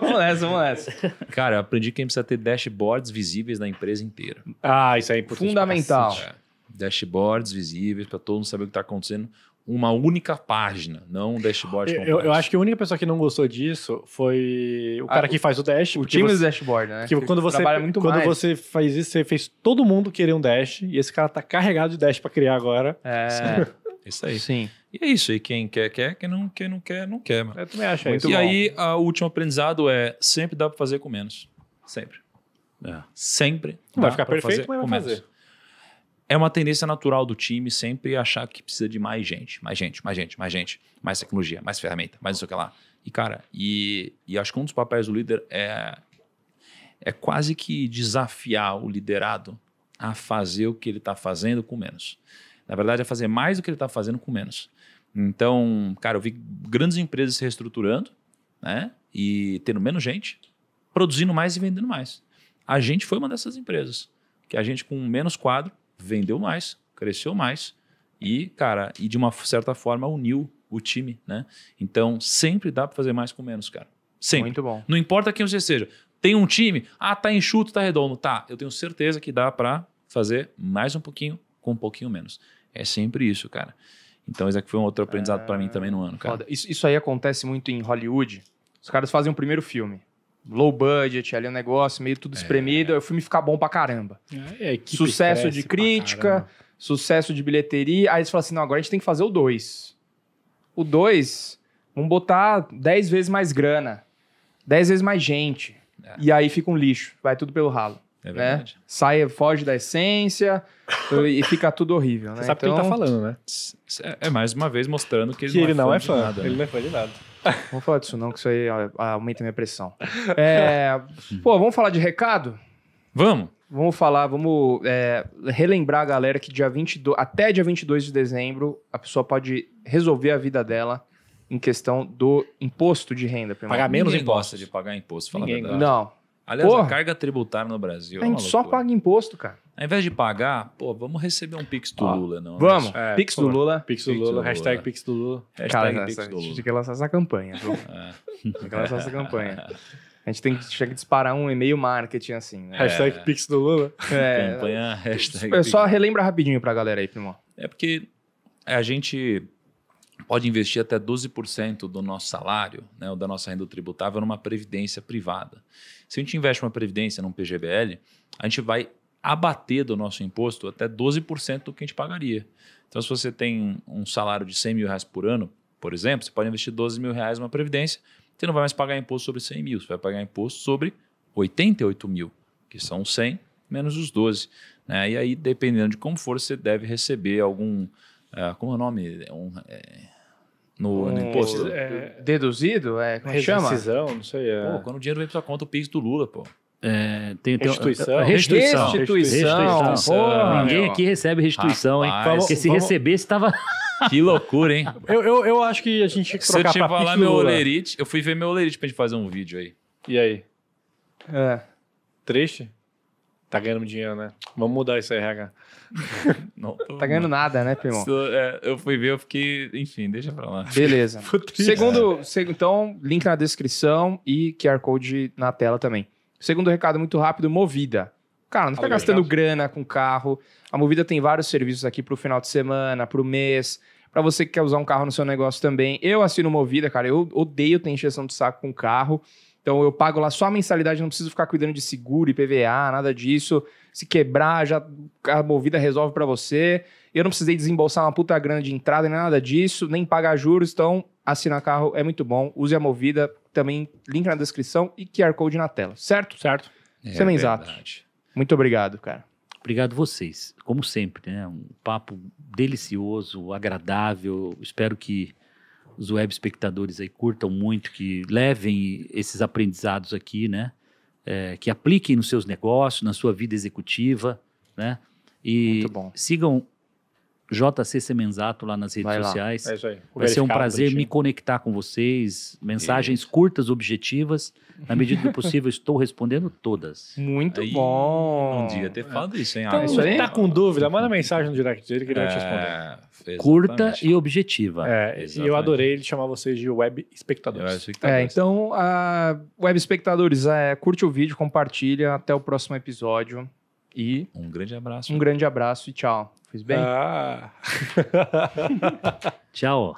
vamos nessa, vamos nessa. Cara, eu aprendi que a gente precisa ter dashboards visíveis na empresa inteira. Ah, isso aí é importante. Fundamental. É, dashboards visíveis para todo mundo saber o que está acontecendo uma única página, não um dashboard eu, Eu, acho que a única pessoa que não gostou disso foi o ah, cara ah, que faz o dash. O time do dashboard, né? Que, quando você muito quando mais. você faz isso, você fez todo mundo querer um dash e esse cara tá carregado de dash para criar agora. É. é. Isso aí. Sim. E é isso. aí. quem quer, quer. Quem não quer, não quer, não quer. Mano. Eu também acho. É muito e bom. aí, o último aprendizado é sempre dá para fazer com menos. Sempre. É. Sempre. Não vai ficar perfeito, mas vai fazer é uma tendência natural do time sempre achar que precisa de mais gente, mais gente, mais gente, mais gente, mais tecnologia, mais ferramenta, mais isso que lá. E, cara, e, e acho que um dos papéis do líder é, é quase que desafiar o liderado a fazer o que ele está fazendo com menos. Na verdade, é fazer mais do que ele está fazendo com menos. Então, cara, eu vi grandes empresas se reestruturando, né? E tendo menos gente, produzindo mais e vendendo mais. A gente foi uma dessas empresas, que a gente com menos quadro vendeu mais, cresceu mais e, cara, e de uma certa forma uniu o time, né? Então, sempre dá para fazer mais com menos, cara. Sempre. Muito bom. Não importa quem você seja. Tem um time, ah, tá enxuto, tá redondo. Tá, eu tenho certeza que dá para fazer mais um pouquinho com um pouquinho menos. É sempre isso, cara. Então, isso aqui foi um outro aprendizado é... para mim também no ano, cara. Isso, isso aí acontece muito em Hollywood. Os caras fazem um primeiro filme low budget, ali um negócio meio tudo é. espremido. É. O filme ficar bom pra caramba. É, é sucesso de crítica, sucesso de bilheteria. Aí eles falam assim: não, agora a gente tem que fazer o 2. O 2, vamos botar 10 vezes mais grana, 10 vezes mais gente. É. E aí fica um lixo, vai tudo pelo ralo. É né? verdade. Né? Sai, foge da essência e fica tudo horrível. Né? Você sabe tá então, tá falando, né? É, é mais uma vez mostrando que, que ele, não, ele não é fã. Nada, né? ele né? não é fã de nada. Vamos falar disso não, que isso aí aumenta minha pressão. É, pô, vamos falar de recado? Vamos. Vamos falar, vamos é, relembrar a galera que dia 22, até dia 22 de dezembro a pessoa pode resolver a vida dela em questão do imposto de renda. Pagar menos imposto de pagar imposto, fala Ninguém. a verdade. Não. Aliás, Porra, a carga tributária no Brasil. A é gente é só paga imposto, cara. Ao invés de pagar, pô, vamos receber um Pix do Ó, Lula, não? Vamos, É, Pix do Lula. Pix do Lula. Hashtag Pix do Lula. Hashtag Pix do Lula a gente tem que lançar essa campanha, viu? [LAUGHS] É. Tem que lançar essa campanha. A gente tem que, tinha que disparar um e-mail marketing assim, né? Hashtag é. Pix do Lula. É, Campanha, hashtag eu Pix só relembra rapidinho pra galera aí, primo. É porque a gente pode investir até 12% do nosso salário, né, ou da nossa renda tributável, numa previdência privada. Se a gente investe uma previdência num PGBL, a gente vai abater do nosso imposto até 12% do que a gente pagaria. Então, se você tem um salário de 100 mil reais por ano, por exemplo, você pode investir 12 mil reais numa previdência, você não vai mais pagar imposto sobre 100 mil, você vai pagar imposto sobre 88 mil, que são 100 menos os 12. Né? E aí, dependendo de como for, você deve receber algum. Uh, como é o nome? Um, é, no, um, no, imposto. É, deduzido? É, como é chama? Decisão, não sei. É. Pô, quando o dinheiro vem para sua conta, o PIX do Lula, pô. É, tem, tem, restituição. restituição. Restituição. Porra, Ninguém aqui recebe restituição, Rapaz, hein? Porque se vamos... recebesse, tava. [LAUGHS] Que loucura, hein? Eu, eu, eu, acho que a gente tinha que trocar Se eu lá meu olerite, eu fui ver meu olerite pra gente fazer um vídeo aí. E aí? É. Triste? Tá ganhando dinheiro, né? Vamos mudar isso aí, RH. [LAUGHS] Não, tô... Tá ganhando nada, né, Primão? É, eu fui ver, eu fiquei. Enfim, deixa pra lá. Beleza. [LAUGHS] Segundo, é. seg... Então, link na descrição e QR Code na tela também. Segundo recado muito rápido, Movida. Cara, não fica gastando já. grana com carro. A Movida tem vários serviços aqui pro final de semana, pro mês, para você que quer usar um carro no seu negócio também. Eu assino Movida, cara. Eu odeio ter injeção de saco com carro. Então eu pago lá só a mensalidade, não preciso ficar cuidando de seguro, PVA, nada disso. Se quebrar, já a movida resolve para você. Eu não precisei desembolsar uma puta grana de entrada, nem nada disso, nem pagar juros. Então, assinar carro é muito bom. Use a movida, também link na descrição e QR Code na tela, certo? Certo. É, Semenzato. É muito obrigado, cara. Obrigado vocês, como sempre, né? Um papo delicioso, agradável. Espero que os web espectadores aí curtam muito, que levem esses aprendizados aqui, né? É, que apliquem nos seus negócios, na sua vida executiva, né? E sigam JC Semenzato lá nas redes Vai lá. sociais. É isso aí. Vai ser um prazer me conectar com vocês. Mensagens isso. curtas, objetivas. Na medida do possível, estou respondendo todas. Muito aí, bom. Um dia ter falado isso, hein? Então, se está com dúvida, manda mensagem no direct dele que ele é, vai te responder. É, Curta e objetiva. É, e eu adorei ele chamar vocês de web espectadores. Web é, então, uh, web espectadores, é, curte o vídeo, compartilha. Até o próximo episódio. E um grande abraço. Um grande abraço e tchau. Fiz bem? Ah. [LAUGHS] [LAUGHS] tchau.